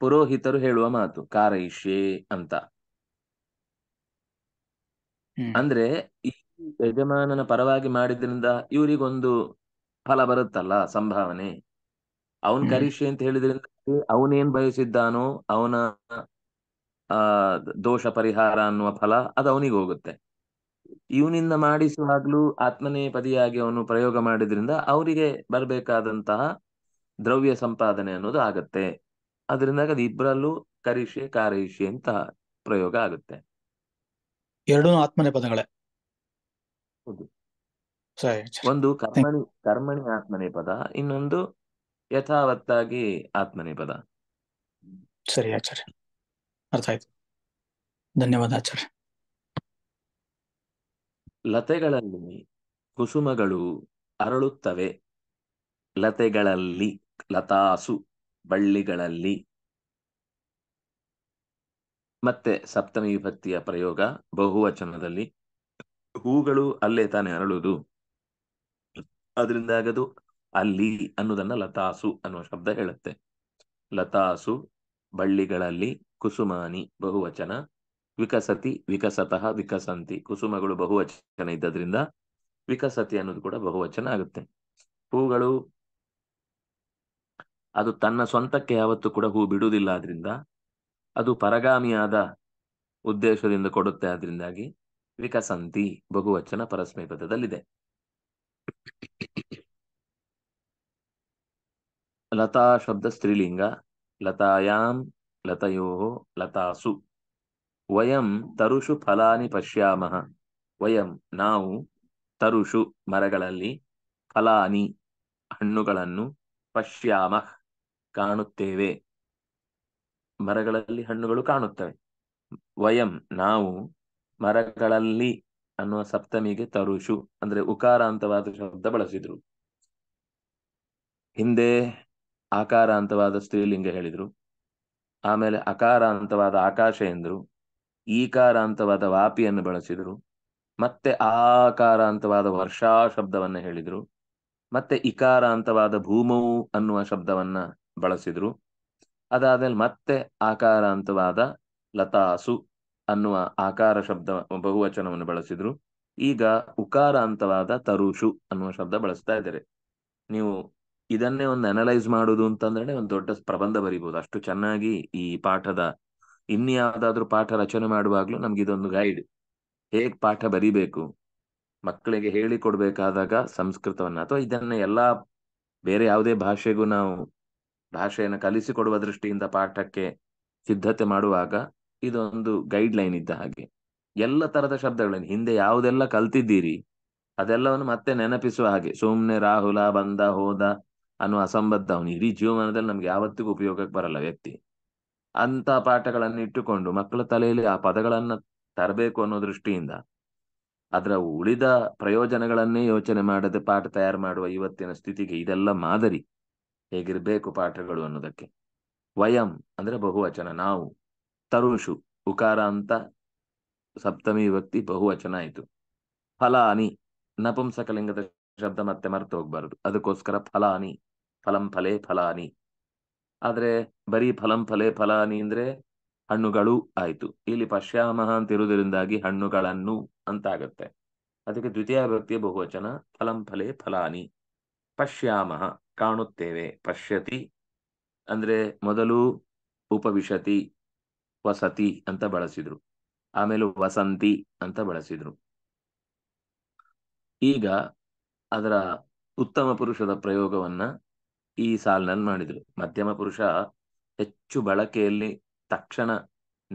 ಪುರೋಹಿತರು ಹೇಳುವ ಮಾತು ಕಾರ ಈಶೆ ಅಂತ ಅಂದ್ರೆ ಈ ಯಜಮಾನನ ಪರವಾಗಿ ಮಾಡಿದ್ರಿಂದ ಇವರಿಗೊಂದು ಫಲ ಬರುತ್ತಲ್ಲ ಸಂಭಾವನೆ ಅವನ್ ಕರೀಷೆ ಅಂತ ಹೇಳಿದ್ರಿಂದ ಅವನೇನ್ ಬಯಸಿದ್ದಾನೋ ಅವನ ಆ ದೋಷ ಪರಿಹಾರ ಅನ್ನುವ ಫಲ ಅದು ಅವನಿಗೆ ಹೋಗುತ್ತೆ ಇವನಿಂದ ಮಾಡಿಸುವಾಗ್ಲೂ ಆತ್ಮನೇ ಪದಿಯಾಗಿ ಅವನು ಪ್ರಯೋಗ ಮಾಡಿದ್ರಿಂದ ಅವರಿಗೆ ಬರಬೇಕಾದಂತಹ ದ್ರವ್ಯ ಸಂಪಾದನೆ ಅನ್ನೋದು ಆಗತ್ತೆ ಅದರಿಂದಾಗ ಅದು ಇಬ್ಬರಲ್ಲೂ ಕರೀಷೆ ಕಾರೈಷೆ ಅಂತ ಪ್ರಯೋಗ ಆಗುತ್ತೆ ಎರಡೂ ಪದಗಳೇ ಹೌದು ಒಂದು ಕರ್ಮಣಿ ಕರ್ಮಣಿ ಪದ ಇನ್ನೊಂದು ಯಥಾವತ್ತಾಗಿ ಪದ ಸರಿ ಆಚಾರ್ಯ ಅರ್ಥ ಆಯ್ತು ಧನ್ಯವಾದ ಆಚಾರ್ಯ ಲತೆಗಳಲ್ಲಿ ಕುಸುಮಗಳು ಅರಳುತ್ತವೆ ಲತೆಗಳಲ್ಲಿ ಲತಾಸು ಬಳ್ಳಿಗಳಲ್ಲಿ ಮತ್ತೆ ಸಪ್ತಮಿ ವಿಭಕ್ತಿಯ ಪ್ರಯೋಗ ಬಹುವಚನದಲ್ಲಿ ಹೂಗಳು ಅಲ್ಲೇ ತಾನೇ ಅರಳುದು ಅದರಿಂದ ಆಗದು ಅಲ್ಲಿ ಅನ್ನೋದನ್ನ ಲತಾಸು ಅನ್ನುವ ಶಬ್ದ ಹೇಳುತ್ತೆ ಲತಾಸು ಬಳ್ಳಿಗಳಲ್ಲಿ ಕುಸುಮಾನಿ ಬಹುವಚನ ವಿಕಸತಿ ವಿಕಸತಃ ವಿಕಸಂತಿ ಕುಸುಮಗಳು ಬಹುವಚನ ಇದ್ದದ್ರಿಂದ ವಿಕಸತಿ ಅನ್ನೋದು ಕೂಡ ಬಹುವಚನ ಆಗುತ್ತೆ ಹೂಗಳು ಅದು ತನ್ನ ಸ್ವಂತಕ್ಕೆ ಯಾವತ್ತೂ ಕೂಡ ಹೂ ಬಿಡುವುದಿಲ್ಲ ಆದ್ರಿಂದ ಅದು ಪರಗಾಮಿಯಾದ ಉದ್ದೇಶದಿಂದ ಕೊಡುತ್ತೆ ಆದ್ರಿಂದಾಗಿ ವಿಕಸಂತಿ ಬಹುವಚನ ಪರಸ್ಮೈ ಪದದಲ್ಲಿದೆ ಲತಾ ಶಬ್ದ ಸ್ತ್ರೀಲಿಂಗ ಲತಾಯಾಂ ಲತಯೋ ಲತಾಸು ವಯಂ ತರುಷು ಫಲಾನಿ ಪಶ್ಯಾಮ ವಯಂ ನಾವು ತರುಷು ಮರಗಳಲ್ಲಿ ಫಲಾನಿ ಹಣ್ಣುಗಳನ್ನು ಪಶ್ಯಾಮ ಕಾಣುತ್ತೇವೆ ಮರಗಳಲ್ಲಿ ಹಣ್ಣುಗಳು ಕಾಣುತ್ತವೆ ವಯಂ ನಾವು ಮರಗಳಲ್ಲಿ ಅನ್ನುವ ಸಪ್ತಮಿಗೆ ತರುಷು ಅಂದ್ರೆ ಉಕಾರಾಂತವಾದ ಶಬ್ದ ಬಳಸಿದ್ರು ಹಿಂದೆ ಆಕಾರಾಂತವಾದ ಸ್ತ್ರೀಲಿಂಗ ಹೇಳಿದ್ರು ಆಮೇಲೆ ಅಕಾರಾಂತವಾದ ಆಕಾಶ ಎಂದ್ರು ಈಕಾರಾಂತವಾದ ವಾಪಿಯನ್ನು ಬಳಸಿದ್ರು ಮತ್ತೆ ಆಕಾರಾಂತವಾದ ವರ್ಷಾ ಶಬ್ದವನ್ನ ಹೇಳಿದ್ರು ಮತ್ತೆ ಇಕಾರಾಂತವಾದ ಅಂತವಾದ ಭೂಮವು ಅನ್ನುವ ಶಬ್ದವನ್ನ ಬಳಸಿದ್ರು ಅದಾದ್ಮೇಲೆ ಮತ್ತೆ ಆಕಾರಾಂತವಾದ ಲತಾಸು ಅನ್ನುವ ಆಕಾರ ಶಬ್ದ ಬಹುವಚನವನ್ನು ಬಳಸಿದ್ರು ಈಗ ಉಕಾರ ಅಂತವಾದ ತರುಷು ಅನ್ನುವ ಶಬ್ದ ಬಳಸ್ತಾ ಇದ್ದಾರೆ ನೀವು ಇದನ್ನೇ ಒಂದು ಅನಲೈಸ್ ಮಾಡುದು ಅಂತಂದ್ರೆ ಒಂದು ದೊಡ್ಡ ಪ್ರಬಂಧ ಬರಿಬಹುದು ಅಷ್ಟು ಚೆನ್ನಾಗಿ ಈ ಪಾಠದ ಇನ್ಯಾವುದಾದ್ರೂ ಪಾಠ ರಚನೆ ಮಾಡುವಾಗ್ಲೂ ನಮ್ಗೆ ಇದೊಂದು ಗೈಡ್ ಹೇಗ್ ಪಾಠ ಬರಿಬೇಕು ಮಕ್ಕಳಿಗೆ ಹೇಳಿಕೊಡ್ಬೇಕಾದಾಗ ಸಂಸ್ಕೃತವನ್ನ ಅಥವಾ ಇದನ್ನ ಎಲ್ಲಾ ಬೇರೆ ಯಾವುದೇ ಭಾಷೆಗೂ ನಾವು ಭಾಷೆಯನ್ನು ಕಲಿಸಿಕೊಡುವ ದೃಷ್ಟಿಯಿಂದ ಪಾಠಕ್ಕೆ ಸಿದ್ಧತೆ ಮಾಡುವಾಗ ಇದೊಂದು ಗೈಡ್ ಲೈನ್ ಇದ್ದ ಹಾಗೆ ಎಲ್ಲ ತರದ ಶಬ್ದಗಳನ್ನು ಹಿಂದೆ ಯಾವುದೆಲ್ಲ ಕಲ್ತಿದ್ದೀರಿ ಅದೆಲ್ಲವನ್ನು ಮತ್ತೆ ನೆನಪಿಸುವ ಹಾಗೆ ಸುಮ್ನೆ ರಾಹುಲ ಬಂದ ಹೋದ ಅನ್ನುವ ಅಸಂಬದ್ಧ ಅವನು ಇಡೀ ಜೀವನದಲ್ಲಿ ನಮ್ಗೆ ಯಾವತ್ತಿಗೂ ಉಪಯೋಗಕ್ಕೆ ಬರಲ್ಲ ವ್ಯಕ್ತಿ ಅಂತ ಪಾಠಗಳನ್ನು ಇಟ್ಟುಕೊಂಡು ಮಕ್ಕಳ ತಲೆಯಲ್ಲಿ ಆ ಪದಗಳನ್ನ ತರಬೇಕು ಅನ್ನೋ ದೃಷ್ಟಿಯಿಂದ ಅದರ ಉಳಿದ ಪ್ರಯೋಜನಗಳನ್ನೇ ಯೋಚನೆ ಮಾಡದೆ ಪಾಠ ತಯಾರು ಮಾಡುವ ಇವತ್ತಿನ ಸ್ಥಿತಿಗೆ ಇದೆಲ್ಲ ಮಾದರಿ ಹೇಗಿರಬೇಕು ಪಾಠಗಳು ಅನ್ನೋದಕ್ಕೆ ವಯಂ ಅಂದ್ರೆ ಬಹುವಚನ ನಾವು ತರುಷು ಉಕಾರ ಅಂತ ಸಪ್ತಮಿ ವಿಭಕ್ತಿ ಬಹುವಚನ ಆಯಿತು ಫಲಾನಿ ನಪುಂಸಕಲಿಂಗದ ಶಬ್ದ ಮತ್ತೆ ಮರೆತು ಹೋಗ್ಬಾರದು ಅದಕ್ಕೋಸ್ಕರ ಫಲಾನಿ ಫಲಂ ಫಲೆ ಫಲಾನಿ ಆದ್ರೆ ಬರೀ ಫಲಂ ಫಲೆ ಫಲಾನಿ ಅಂದ್ರೆ ಹಣ್ಣುಗಳು ಆಯ್ತು ಇಲ್ಲಿ ಪಶ್ಯಾಮಹ ಅಂತ ಇರುವುದರಿಂದಾಗಿ ಹಣ್ಣುಗಳನ್ನು ಅಂತ ಆಗುತ್ತೆ ಅದಕ್ಕೆ ದ್ವಿತೀಯ ವ್ಯಕ್ತಿಯ ಬಹುವಚನ ಫಲಂ ಫಲೆ ಫಲಾನಿ ಪಶ್ಯಾಮಹ ಕಾಣುತ್ತೇವೆ ಪಶ್ಯತಿ ಅಂದ್ರೆ ಮೊದಲು ಉಪವಿಶತಿ ವಸತಿ ಅಂತ ಬಳಸಿದ್ರು ಆಮೇಲೆ ವಸಂತಿ ಅಂತ ಬಳಸಿದ್ರು ಈಗ ಅದರ ಉತ್ತಮ ಪುರುಷದ ಪ್ರಯೋಗವನ್ನ ಈ ಸಾಲಿನಲ್ಲಿ ಮಾಡಿದ್ರು ಮಧ್ಯಮ ಪುರುಷ ಹೆಚ್ಚು ಬಳಕೆಯಲ್ಲಿ ತಕ್ಷಣ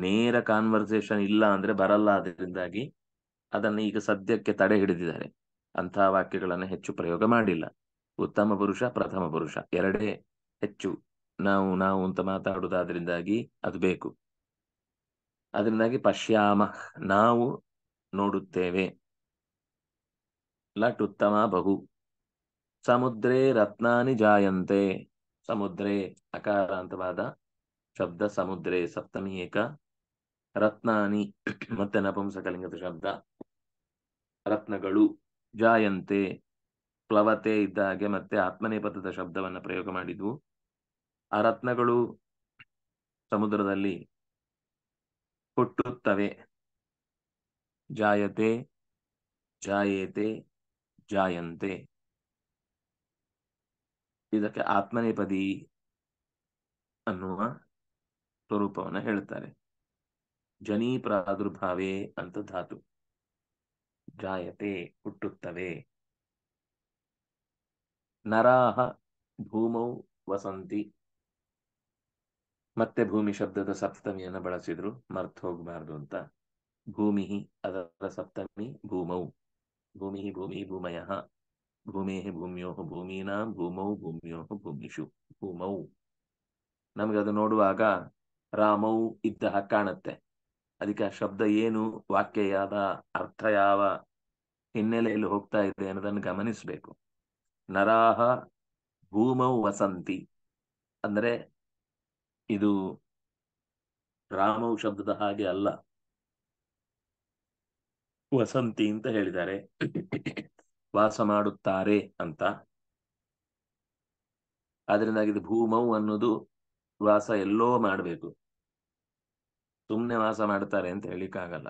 ನೇರ ಕಾನ್ವರ್ಸೇಷನ್ ಇಲ್ಲ ಅಂದ್ರೆ ಬರಲ್ಲ ಅದರಿಂದಾಗಿ ಅದನ್ನು ಈಗ ಸದ್ಯಕ್ಕೆ ತಡೆ ಹಿಡಿದಿದ್ದಾರೆ ಅಂತಹ ವಾಕ್ಯಗಳನ್ನು ಹೆಚ್ಚು ಪ್ರಯೋಗ ಮಾಡಿಲ್ಲ ಉತ್ತಮ ಪುರುಷ ಪ್ರಥಮ ಪುರುಷ ಎರಡೇ ಹೆಚ್ಚು ನಾವು ನಾವು ಅಂತ ಮಾತಾಡುವುದಾದ್ರಿಂದಾಗಿ ಅದು ಬೇಕು ಅದರಿಂದಾಗಿ ಪಶ್ಯಾಮ ನಾವು ನೋಡುತ್ತೇವೆ ಲಟ್ ಉತ್ತಮ ಬಹು ಸಮುದ್ರೇ ರತ್ನಾನಿ ಜಾಯಂತೆ ಸಮುದ್ರೇ ಅಕಾರಾಂತವಾದ ಶಬ್ದ ಸಮುದ್ರೆ ಸಪ್ತಮಿ ಏಕ ರತ್ನಾನಿ ಮತ್ತೆ ನಪುಂಸಕಲಿಂಗದ ಶಬ್ದ ರತ್ನಗಳು ಜಾಯಂತೆ ಪ್ಲವತೆ ಇದ್ದ ಹಾಗೆ ಮತ್ತೆ ಆತ್ಮನೇಪಥದ ಶಬ್ದವನ್ನು ಪ್ರಯೋಗ ಮಾಡಿದ್ವು ಆ ರತ್ನಗಳು ಸಮುದ್ರದಲ್ಲಿ ಹುಟ್ಟುತ್ತವೆ ಜಾಯತೆ ಜಾಯೇತೆ ಜಾಯಂತೆ ಇದಕ್ಕೆ ಆತ್ಮನೇಪದಿ ಅನ್ನುವ ಸ್ವರೂಪವನ್ನು ಹೇಳ್ತಾರೆ ಜನಿ ಪ್ರಾದುರ್ಭಾವೇ ಅಂತ ಧಾತು ಜಾಯತೆ ಹುಟ್ಟುತ್ತವೆ ನರಾಹ ಭೂಮೌ ವಸಂತಿ ಮತ್ತೆ ಭೂಮಿ ಶಬ್ದದ ಸಪ್ತಮಿಯನ್ನು ಬಳಸಿದ್ರು ಮರ್ತ್ ಹೋಗಬಾರ್ದು ಅಂತ ಭೂಮಿ ಅದರ ಸಪ್ತಮಿ ಭೂಮೌ ಭೂಮಿ ಭೂಮಿ ಭೂಮಯ ಭೂಮೇ ಭೂಮ್ಯೋ ಭೂಮಿನ ಭೂಮೌ ಭೂಮ್ಯೋ ಭೂಮಿಷು ಭೂಮೌ ನಮಗೆ ಅದು ನೋಡುವಾಗ ರಾಮೌ ಇದ್ದ ಕಾಣುತ್ತೆ ಅದಕ್ಕೆ ಆ ಶಬ್ದ ಏನು ವಾಕ್ಯ ಯಾವ ಅರ್ಥ ಯಾವ ಹಿನ್ನೆಲೆಯಲ್ಲಿ ಹೋಗ್ತಾ ಇದೆ ಅನ್ನೋದನ್ನು ಗಮನಿಸಬೇಕು ನರಾಹ ಭೂಮೌ ವಸಂತಿ ಅಂದ್ರೆ ಇದು ರಾಮವು ಶಬ್ದದ ಹಾಗೆ ಅಲ್ಲ ವಸಂತಿ ಅಂತ ಹೇಳಿದ್ದಾರೆ ವಾಸ ಮಾಡುತ್ತಾರೆ ಅಂತ ಆದ್ರಿಂದಾಗಿ ಇದು ಭೂಮೌ ಅನ್ನೋದು ವಾಸ ಎಲ್ಲೋ ಮಾಡಬೇಕು ಸುಮ್ಮನೆ ವಾಸ ಮಾಡುತ್ತಾರೆ ಅಂತ ಹೇಳಿಕ್ಕಾಗಲ್ಲ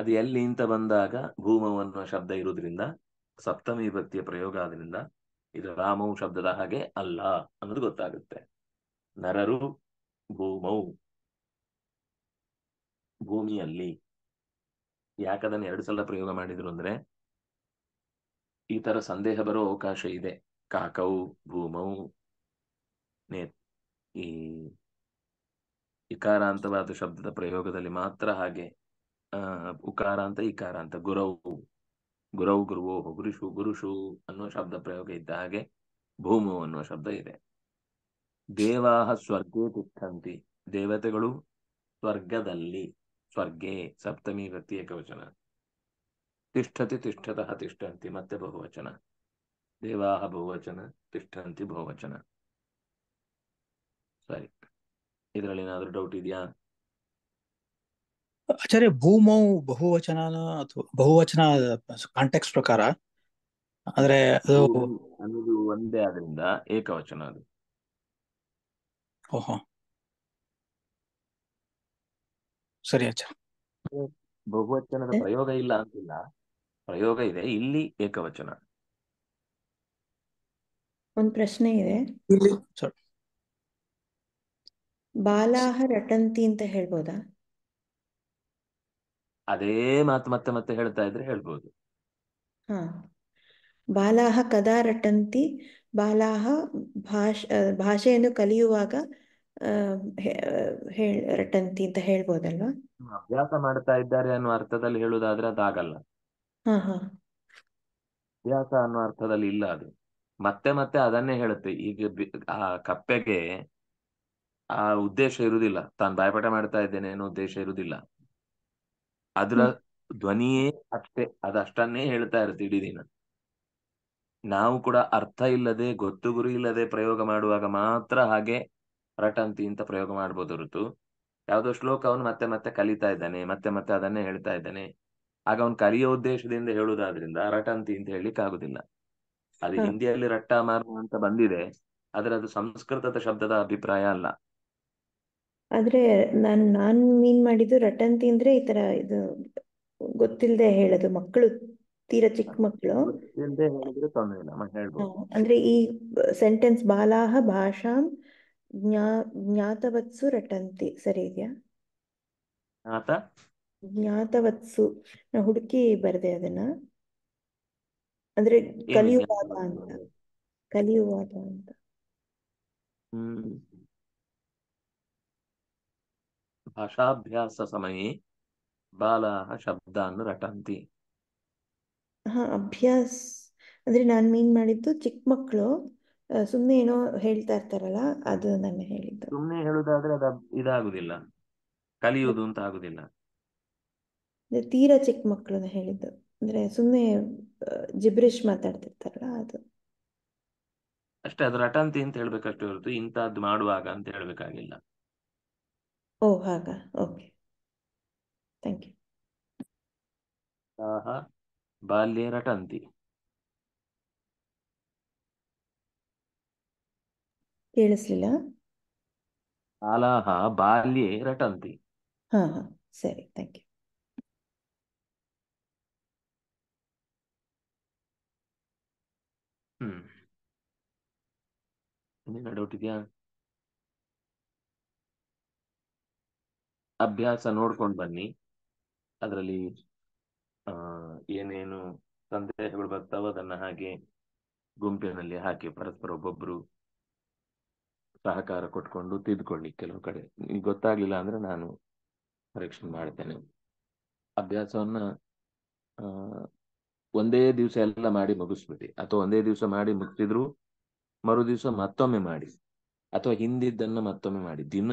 ಅದು ಎಲ್ಲಿ ಅಂತ ಬಂದಾಗ ಭೂಮೌ ಅನ್ನೋ ಶಬ್ದ ಇರುವುದರಿಂದ ಸಪ್ತಮಿ ಭಕ್ತಿಯ ಪ್ರಯೋಗ ಆದ್ರಿಂದ ಇದು ರಾಮವು ಶಬ್ದದ ಹಾಗೆ ಅಲ್ಲ ಅನ್ನೋದು ಗೊತ್ತಾಗುತ್ತೆ ನರರು ಭೂಮೌ ಭೂಮಿಯಲ್ಲಿ ಯಾಕದನ್ನ ಎರಡು ಸಲ ಪ್ರಯೋಗ ಮಾಡಿದ್ರು ಅಂದ್ರೆ ಈ ತರ ಸಂದೇಹ ಬರೋ ಅವಕಾಶ ಇದೆ ಕಾಕೌ ಭೂಮೌ ನೇ ಈ ಇಕಾರಾಂತವಾದ ಶಬ್ದದ ಪ್ರಯೋಗದಲ್ಲಿ ಮಾತ್ರ ಹಾಗೆ ಉಕಾರಾಂತ ಇಕಾರಾಂತ ಗುರವು ಗುರೌ ಗುರುವೋ ಗುರುಷು ಗುರುಷು ಅನ್ನೋ ಶಬ್ದ ಪ್ರಯೋಗ ಇದ್ದ ಹಾಗೆ ಭೂಮು ಅನ್ನುವ ಶಬ್ದ ಇದೆ ದೇವಾಹ ಸ್ವರ್ಗೇ ತಿಂತಿ ದೇವತೆಗಳು ಸ್ವರ್ಗದಲ್ಲಿ ಸ್ವರ್ಗೇ ಸಪ್ತಮಿ ವ್ಯಕ್ತಿ ಏಕವಚನ ತಿಷ್ಠತಿ ತಿಷ್ಠತಃ ತಿಷ್ಠಂತಿ ಮತ್ತೆ ಬಹುವಚನ ದೇವಾಹ ಬಹುವಚನ ತಿಷ್ಠಂತಿ ಬಹುವಚನ ಸರಿ ಇದರಲ್ಲಿ ಏನಾದರೂ ಡೌಟ್ ಇದೆಯಾ ಆಚಾರ್ಯ ಭೂಮೌ ಬಹುವಚನ ಅಥವಾ ಬಹುವಚನ ಕಾಂಟೆಕ್ಸ್ ಪ್ರಕಾರ ಅಂದ್ರೆ ಅದು ಅನ್ನೋದು ಒಂದೇ ಆದ್ರಿಂದ ಏಕವಚನ ಅದು ಓಹೋ ಸರಿ ಆಚಾರ ಬಹುವಚನದ ಪ್ರಯೋಗ ಇಲ್ಲ ಅಂತಿಲ್ಲ ಪ್ರಯೋಗ ಇದೆ ಇಲ್ಲಿ ಏಕವಚನ ಒಂದು ಪ್ರಶ್ನೆ ಇದೆ ಬಾಲಾಹ ರಟಂತಿ ಅಂತ ಹೇಳ್ಬೋದಾ ಅದೇ ಮಾತು ಮತ್ತೆ ಮತ್ತೆ ಹೇಳ್ತಾ ಇದ್ರೆ ಹೇಳ್ಬೋದು ಹ ಬಾಲಾಹ ಕದಾ ರಟಂತಿ ಬಾಲಾಹ ಭಾಷ್ ಭಾಷೆಯನ್ನು ಕಲಿಯುವಾಗ ರಟಂತಿ ಅಂತ ಹೇಳ್ಬೋದಲ್ವಾ ಅಭ್ಯಾಸ ಮಾಡ್ತಾ ಇದ್ದಾರೆ ಅನ್ನೋ ಅರ್ಥದಲ್ಲಿ ಹೇಳುದಾದ್ರೆ ಅದಾಗಲ್ಲ ಅಭ್ಯಾಸ ಅನ್ನೋ ಅರ್ಥದಲ್ಲಿ ಇಲ್ಲ ಅದು ಮತ್ತೆ ಮತ್ತೆ ಅದನ್ನೇ ಹೇಳುತ್ತೆ ಈಗ ಆ ಕಪ್ಪೆಗೆ ಆ ಉದ್ದೇಶ ಇರುವುದಿಲ್ಲ ತಾನು ಬಾಯಪಾಠ ಮಾಡ್ತಾ ಇದ್ದೇನೆ ಅನ್ನೋ ಉದ್ದೇಶ ಇರುವುದಿಲ್ಲ ಅದ್ರ ಧ್ವನಿಯೇ ಅಷ್ಟೇ ಅದಷ್ಟನ್ನೇ ಹೇಳ್ತಾ ಇರುತ್ತೆ ಇಡೀ ದಿನ ನಾವು ಕೂಡ ಅರ್ಥ ಇಲ್ಲದೆ ಗೊತ್ತು ಗುರಿ ಇಲ್ಲದೆ ಪ್ರಯೋಗ ಮಾಡುವಾಗ ಮಾತ್ರ ಹಾಗೆ ರಟಂತಿ ಅಂತ ಪ್ರಯೋಗ ಮಾಡ್ಬೋದು ಹೊರತು ಯಾವುದೋ ಶ್ಲೋಕ ಅವನು ಮತ್ತೆ ಮತ್ತೆ ಕಲಿತಾ ಇದ್ದಾನೆ ಮತ್ತೆ ಮತ್ತೆ ಅದನ್ನೇ ಹೇಳ್ತಾ ಇದ್ದಾನೆ ಆಗ ಅವನು ಕಲಿಯೋ ಉದ್ದೇಶದಿಂದ ಹೇಳುದಾದ್ರಿಂದ ರಟಂತಿ ಅಂತ ಹೇಳಲಿಕ್ಕೆ ಆಗುದಿಲ್ಲ ಅದು ಹಿಂದಿಯಲ್ಲಿ ರಟ್ಟ ಮಾರು ಅಂತ ಬಂದಿದೆ ಆದ್ರೆ ಅದು ಸಂಸ್ಕೃತದ ಶಬ್ದದ ಅಭಿಪ್ರಾಯ ಅಲ್ಲ ಆದ್ರೆ ನಾನ್ ನಾನ್ ಮೀನ್ ಮಾಡಿದ್ದು ರಟಂತಿ ಅಂದ್ರೆ ಈ ತರ ಇದು ಗೊತ್ತಿಲ್ಲದೆ ಹೇಳೋದು ಮಕ್ಕಳು ತೀರಾ ಚಿಕ್ಕ ಮಕ್ಕಳು ಅಂದ್ರೆ ಈ ಸೆಂಟೆನ್ಸ್ ಬಾಲಾಹ ಭಾಷಾಂ ಜ್ಞಾ ಜ್ಞಾತವತ್ಸು ರಟಂತಿ ಸರಿ ಇದೆಯಾ ಜ್ಞಾತವತ್ಸು ನಾ ಹುಡುಕಿ ಬರದೆ ಅದನ್ನ ಅಂದ್ರೆ ಕಲಿಯುವಾಗ ಅಂತ ಕಲಿಯುವಾಗ ಅಂತ ಭಾಷಾಭ್ಯಾಸ ಸಮಯೇ ಬಾಲಾಹ ಶಬ್ದಾನ್ ರಟಂತಿ ಹಾ ಅಭ್ಯಾಸ ಅಂದ್ರೆ ನಾನು ಮೀನ್ ಮಾಡಿದ್ದು ಚಿಕ್ಕ ಮಕ್ಕಳು ಸುಮ್ಮನೆ ಏನೋ ಹೇಳ್ತಾ ಇರ್ತಾರಲ್ಲ ಅದು ನಾನು ಹೇಳಿದ್ದು ಸುಮ್ಮನೆ ಹೇಳುದಾದ್ರೆ ಅದು ಇದಾಗುದಿಲ್ಲ ಕಲಿಯುವುದು ಅಂತ ಆಗುದಿಲ್ಲ ಅಂದ್ರೆ ತೀರಾ ಚಿಕ್ಕ ಮಕ್ಕಳನ್ನ ಹೇಳಿದ್ದು ಅಂದ್ರೆ ಸುಮ್ಮನೆ ಜಿಬ್ರಿಶ್ ಮಾತಾಡ್ತಿರ್ತಾರಲ್ಲ ಅದು ಅಷ್ಟೇ ಅದು ಅಟಂತಿ ಅಂತ ಹೇಳ್ಬೇಕಷ್ಟೇ ಹೊರತು ಇಂಥದ್ದು ಮಾಡುವಾಗ ಅಂತ ಹೇಳ್ಬೇಕಾಗಿಲ್ಲ ಓ ಹಾಗಾ ಓಕೆ ಥ್ಯಾಂಕ್ ಯು ಆಹಾ ಬಾಲ್ಯ ರಟಂತಿ ಕೇಳಿಸ್ಲಿಲ್ಲ ಬಾಲಾಹ ಬಾಲ್ಯ ರಟಂತಿ ಹಾ ಹಾ ಸರಿ ಥ್ಯಾಂಕ್ ಯು ಹ್ಮ್ ಡೌಟ್ ಇದೆಯಾ ಅಭ್ಯಾಸ ನೋಡ್ಕೊಂಡು ಬನ್ನಿ ಅದರಲ್ಲಿ ಏನೇನು ಸಂದೇಶಗಳು ಬರ್ತಾವ ಅದನ್ನ ಹಾಗೆ ಗುಂಪಿನಲ್ಲಿ ಹಾಕಿ ಪರಸ್ಪರ ಒಬ್ಬೊಬ್ರು ಸಹಕಾರ ಕೊಟ್ಕೊಂಡು ತಿದ್ಕೊಳ್ಳಿ ಕೆಲವು ಕಡೆ ಗೊತ್ತಾಗ್ಲಿಲ್ಲ ಅಂದ್ರೆ ನಾನು ಪರೀಕ್ಷೆ ಮಾಡ್ತೇನೆ ಅಭ್ಯಾಸವನ್ನ ಒಂದೇ ದಿವಸ ಎಲ್ಲ ಮಾಡಿ ಮುಗಿಸ್ಬಿಡಿ ಅಥವಾ ಒಂದೇ ದಿವಸ ಮಾಡಿ ಮುಗಿಸಿದ್ರು ಮರು ದಿವಸ ಮತ್ತೊಮ್ಮೆ ಮಾಡಿ ಅಥವಾ ಹಿಂದಿದ್ದನ್ನ ಮತ್ತೊಮ್ಮೆ ಮಾಡಿ ದಿನ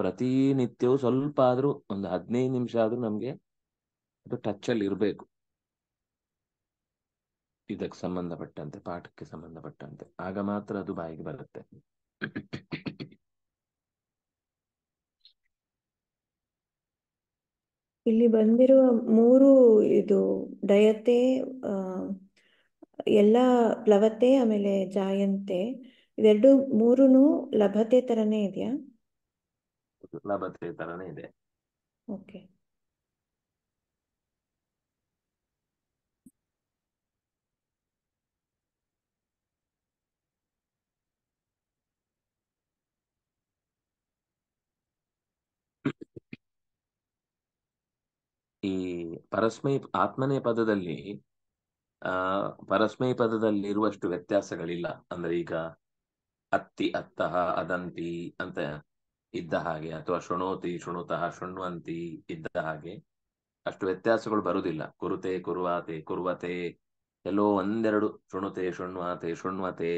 ಪ್ರತಿನಿತ್ಯವೂ ಸ್ವಲ್ಪ ಆದ್ರೂ ಒಂದು ಹದಿನೈದು ನಿಮಿಷ ಆದ್ರೂ ನಮ್ಗೆ ಅದು ಟಚ್ ಅಲ್ಲಿ ಇರಬೇಕು ಇದಕ್ಕೆ ಸಂಬಂಧಪಟ್ಟಂತೆ ಪಾಠಕ್ಕೆ ಸಂಬಂಧಪಟ್ಟಂತೆ ಆಗ ಮಾತ್ರ ಅದು ಬಾಯಿಗೆ ಬರುತ್ತೆ ಇಲ್ಲಿ ಬಂದಿರುವ ಮೂರು ಇದು ಡಯತೆ ಎಲ್ಲ ಪ್ಲವತೆ ಆಮೇಲೆ ಜಾಯಂತೆ ಇದೆರಡು ಮೂರುನು ಲಭತೆ ತರನೇ ಇದೆಯಾ ಲಭತೆ ತರನೇ ಇದೆ ಓಕೆ ಈ ಪರಸ್ಮೈ ಆತ್ಮನೇ ಪದದಲ್ಲಿ ಆ ಪರಸ್ಮೈ ಪದದಲ್ಲಿ ಇರುವಷ್ಟು ವ್ಯತ್ಯಾಸಗಳಿಲ್ಲ ಅಂದ್ರೆ ಈಗ ಅತ್ತಿ ಅತ್ತಹ ಅದಂತಿ ಅಂತ ಇದ್ದ ಹಾಗೆ ಅಥವಾ ಶೃಣೋತಿ ಶೃಣುತಃ ಶೃಣ್ವಂತಿ ಇದ್ದ ಹಾಗೆ ಅಷ್ಟು ವ್ಯತ್ಯಾಸಗಳು ಬರುವುದಿಲ್ಲ ಕುರುತೆ ಕುರುವಾತೆ ಕುರುವತೆ ಎಲ್ಲೋ ಒಂದೆರಡು ಶೃಣುತೆ ಶೃಣ್ವಾತೆ ಶೃಣ್ವತೆ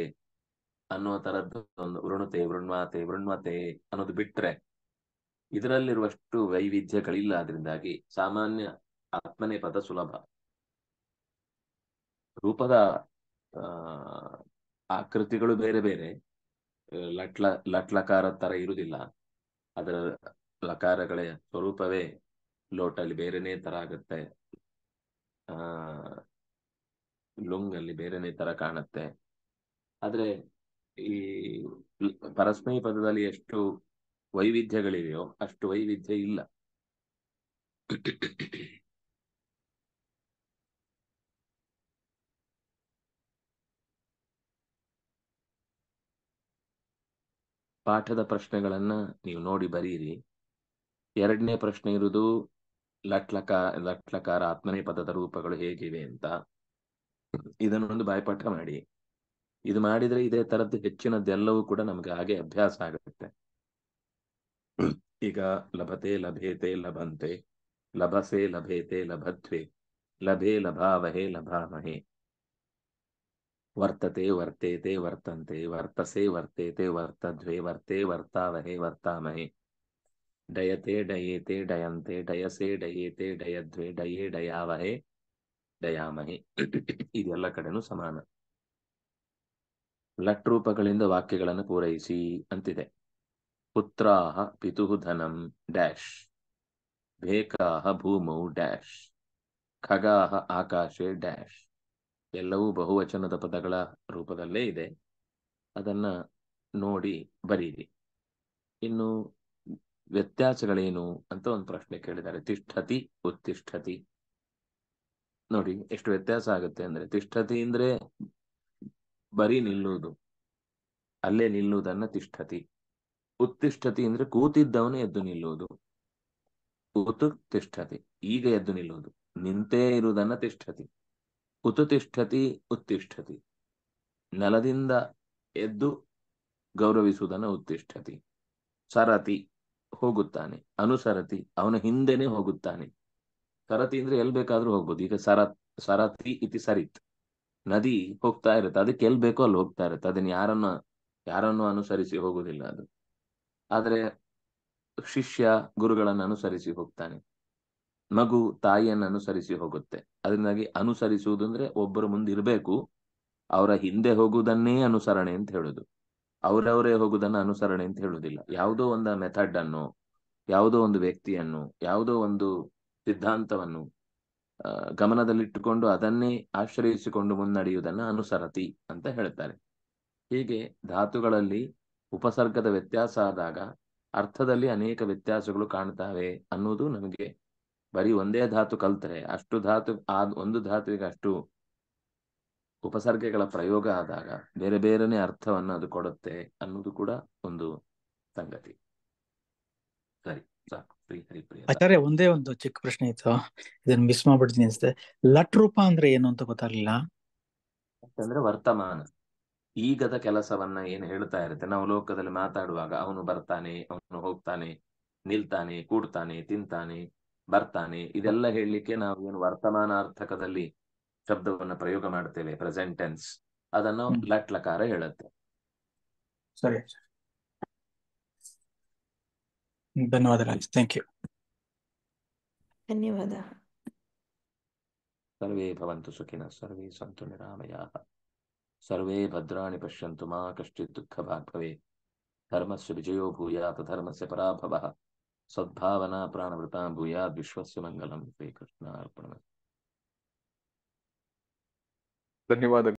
ಅನ್ನೋ ತರದ್ದು ಒಂದು ವೃಣುತೆ ವೃಣ್ವಾತೆ ವೃಣ್ವತೆ ಅನ್ನೋದು ಬಿಟ್ರೆ ಇದರಲ್ಲಿರುವಷ್ಟು ವೈವಿಧ್ಯಗಳಿಲ್ಲ ಅದರಿಂದಾಗಿ ಸಾಮಾನ್ಯ ಆತ್ಮನೇ ಪದ ಸುಲಭ ರೂಪದ ಆಕೃತಿಗಳು ಬೇರೆ ಬೇರೆ ಲಟ್ಲ ಲಟ್ಲಕಾರ ತರ ಇರುವುದಿಲ್ಲ ಅದರ ಲಕಾರಗಳ ಸ್ವರೂಪವೇ ಲೋಟಲ್ಲಿ ಬೇರೆನೇ ತರ ಆಗುತ್ತೆ ಆ ಅಲ್ಲಿ ಬೇರೆನೇ ತರ ಕಾಣುತ್ತೆ ಆದ್ರೆ ಈ ಪರಸ್ಮೈ ಪದದಲ್ಲಿ ಎಷ್ಟು ವೈವಿಧ್ಯಗಳಿವೆಯೋ ಅಷ್ಟು ವೈವಿಧ್ಯ ಇಲ್ಲ ಪಾಠದ ಪ್ರಶ್ನೆಗಳನ್ನ ನೀವು ನೋಡಿ ಬರೀರಿ ಎರಡನೇ ಪ್ರಶ್ನೆ ಇರುವುದು ಲಟ್ಲಕ ಲಟ್ಲಕಾರ ಆತ್ಮನೇ ಪದದ ರೂಪಗಳು ಹೇಗಿವೆ ಅಂತ ಇದನ್ನೊಂದು ಬಾಯ್ಪಾಠ ಮಾಡಿ ಇದು ಮಾಡಿದ್ರೆ ಇದೇ ತರದ್ದು ಹೆಚ್ಚಿನದ್ದೆಲ್ಲವೂ ಕೂಡ ನಮ್ಗೆ ಹಾಗೆ ಅಭ್ಯಾಸ ಆಗುತ್ತೆ ಈಗ ಲಭತೆ ಲಭೇತೆ ಲಭಂತೆ ಲಭಸೆ ಲಭೇತೆ ಲಭತ್ವೆ ಲಭೆ ಲಭಾವಹೆ ಲಭಾಮಹೆ ವರ್ತತೆ ವರ್ತೇತೆ ವರ್ತಂತೆ ವರ್ತಸೆ ವರ್ತೇತೆ ವರ್ತಧ್ವೆ ವರ್ತೆ ವರ್ತಾವಹೆ ವರ್ತಾಮಹೆ ಡಯತೆ ಡಯೇತೆ ಡಯಂತೆ ಡಯಸೆ ಡಯೇತೆ ಡಯದ್ವೆ ಡಯೇ ಡಯಾವಹೆ ಡಯಾಮಹೆ ಇದೆಲ್ಲ ಕಡೆನೂ ಸಮಾನ ಲಟ್ ರೂಪಗಳಿಂದ ವಾಕ್ಯಗಳನ್ನು ಪೂರೈಸಿ ಅಂತಿದೆ ಪುತ್ರಾಹ ಪಿತುಹು ಧನಂ ಡ್ಯಾಶ್ ಭೇಕಾಹ ಭೂಮೌ ಡ್ಯಾಶ್ ಖಗಾಹ ಆಕಾಶೆ ಡ್ಯಾಶ್ ಎಲ್ಲವೂ ಬಹುವಚನದ ಪದಗಳ ರೂಪದಲ್ಲೇ ಇದೆ ಅದನ್ನ ನೋಡಿ ಬರೀರಿ ಇನ್ನು ವ್ಯತ್ಯಾಸಗಳೇನು ಅಂತ ಒಂದು ಪ್ರಶ್ನೆ ಕೇಳಿದ್ದಾರೆ ತಿಷ್ಠತಿ ಉತ್ತಿಷ್ಠತಿ ನೋಡಿ ಎಷ್ಟು ವ್ಯತ್ಯಾಸ ಆಗುತ್ತೆ ಅಂದ್ರೆ ತಿಷ್ಠತಿ ಅಂದ್ರೆ ಬರೀ ನಿಲ್ಲುವುದು ಅಲ್ಲೇ ನಿಲ್ಲುವುದನ್ನ ತಿಷ್ಠತಿ ಉತ್ತಿಷ್ಠತಿ ಅಂದ್ರೆ ಕೂತಿದ್ದವನೇ ಎದ್ದು ನಿಲ್ಲುವುದು ಕೂತು ತಿಷ್ಠತಿ ಈಗ ಎದ್ದು ನಿಲ್ಲುವುದು ನಿಂತೇ ಇರುವುದನ್ನ ತಿಷ್ಠತಿ ಉತು ತಿಷ್ಠತಿ ಉತ್ತಿಷ್ಠತಿ ನೆಲದಿಂದ ಎದ್ದು ಗೌರವಿಸುವುದನ್ನ ಉತ್ತಿಷ್ಠತಿ ಸರತಿ ಹೋಗುತ್ತಾನೆ ಅನುಸರತಿ ಅವನ ಹಿಂದೆನೆ ಹೋಗುತ್ತಾನೆ ಸರತಿ ಅಂದ್ರೆ ಎಲ್ ಬೇಕಾದ್ರೂ ಹೋಗ್ಬೋದು ಈಗ ಸರ ಸರತಿ ಇತಿ ಸರಿತ್ ನದಿ ಹೋಗ್ತಾ ಇರುತ್ತೆ ಅದಕ್ಕೆ ಎಲ್ ಬೇಕೋ ಅಲ್ಲಿ ಹೋಗ್ತಾ ಇರುತ್ತೆ ಅದನ್ನ ಯಾರನ್ನ ಯಾರನ್ನು ಅನುಸರಿಸಿ ಹೋಗುದಿಲ್ಲ ಅದು ಆದ್ರೆ ಶಿಷ್ಯ ಗುರುಗಳನ್ನು ಅನುಸರಿಸಿ ಹೋಗ್ತಾನೆ ಮಗು ತಾಯಿಯನ್ನು ಅನುಸರಿಸಿ ಹೋಗುತ್ತೆ ಅದರಿಂದಾಗಿ ಅನುಸರಿಸುವುದು ಅಂದ್ರೆ ಒಬ್ಬರು ಮುಂದೆ ಇರಬೇಕು ಅವರ ಹಿಂದೆ ಹೋಗುವುದನ್ನೇ ಅನುಸರಣೆ ಅಂತ ಹೇಳುದು ಅವರವರೇ ಹೋಗುವುದನ್ನ ಅನುಸರಣೆ ಅಂತ ಹೇಳುವುದಿಲ್ಲ ಯಾವುದೋ ಒಂದು ಮೆಥಡ್ ಅನ್ನು ಯಾವುದೋ ಒಂದು ವ್ಯಕ್ತಿಯನ್ನು ಯಾವುದೋ ಒಂದು ಸಿದ್ಧಾಂತವನ್ನು ಗಮನದಲ್ಲಿಟ್ಟುಕೊಂಡು ಅದನ್ನೇ ಆಶ್ರಯಿಸಿಕೊಂಡು ಮುನ್ನಡೆಯುವುದನ್ನು ಅನುಸರತಿ ಅಂತ ಹೇಳ್ತಾರೆ ಹೀಗೆ ಧಾತುಗಳಲ್ಲಿ ಉಪಸರ್ಗದ ವ್ಯತ್ಯಾಸ ಆದಾಗ ಅರ್ಥದಲ್ಲಿ ಅನೇಕ ವ್ಯತ್ಯಾಸಗಳು ಕಾಣ್ತಾವೆ ಅನ್ನೋದು ನಮಗೆ ಬರೀ ಒಂದೇ ಧಾತು ಕಲ್ತರೆ ಅಷ್ಟು ಧಾತು ಆದ ಒಂದು ಧಾತುವಿಗೆ ಅಷ್ಟು ಉಪಸರ್ಗಗಳ ಪ್ರಯೋಗ ಆದಾಗ ಬೇರೆ ಬೇರೆನೆ ಅರ್ಥವನ್ನು ಅದು ಕೊಡುತ್ತೆ ಅನ್ನೋದು ಕೂಡ ಒಂದು ಸಂಗತಿ ಸರಿ ಆಚಾರ್ಯ ಒಂದೇ ಒಂದು ಚಿಕ್ಕ ಪ್ರಶ್ನೆ ಇತ್ತು ಇದನ್ನು ಮಿಸ್ ಮಾಡ್ಬಿಡ್ತೀನಿ ಅನ್ಸುತ್ತೆ ಲಟ್ ರೂಪ ಅಂದ್ರೆ ಏನು ಅಂತ ಗೊತ್ತಾಗ್ಲಿಲ್ಲ ಅಂದ್ರೆ ವರ್ತಮಾನ ಈಗದ ಕೆಲಸವನ್ನ ಏನು ಹೇಳ್ತಾ ಇರುತ್ತೆ ನಾವು ಲೋಕದಲ್ಲಿ ಮಾತಾಡುವಾಗ ಅವನು ಬರ್ತಾನೆ ಅವನು ಹೋಗ್ತಾನೆ ನಿಲ್ತಾನೆ ಕೂಡ್ತಾನೆ ತಿಂತಾನೆ ಬರ್ತಾನೆ ಇದೆಲ್ಲ ಹೇಳಲಿಕ್ಕೆ ನಾವು ಏನು ವರ್ತಮಾನಾರ್ಥಕದಲ್ಲಿ ಶಬ್ದವನ್ನ ಪ್ರಯೋಗ ಮಾಡ್ತೇವೆ ಪ್ರೆಸೆಂಟೆನ್ಸ್ ಅದನ್ನು ಲಟ್ಲಕಾರ ಹೇಳುತ್ತೆ ಸರಿ ಥ್ಯಾಂಕ್ ಯು ಸರ್ವೇ ಭವಂತು ಸುಖಿನ ಸರ್ವೇ ಸಂತು ನಿರಾಮಯ सर्वे भद्रा पश्यं मा कश्चित् दुःखभाग् धर्म से विजयो धर्म से पराभव सद्भावना प्राणवृता भूयात् विश्वस्य मंगल श्रीकृष्णार्पणम् धन्यवाद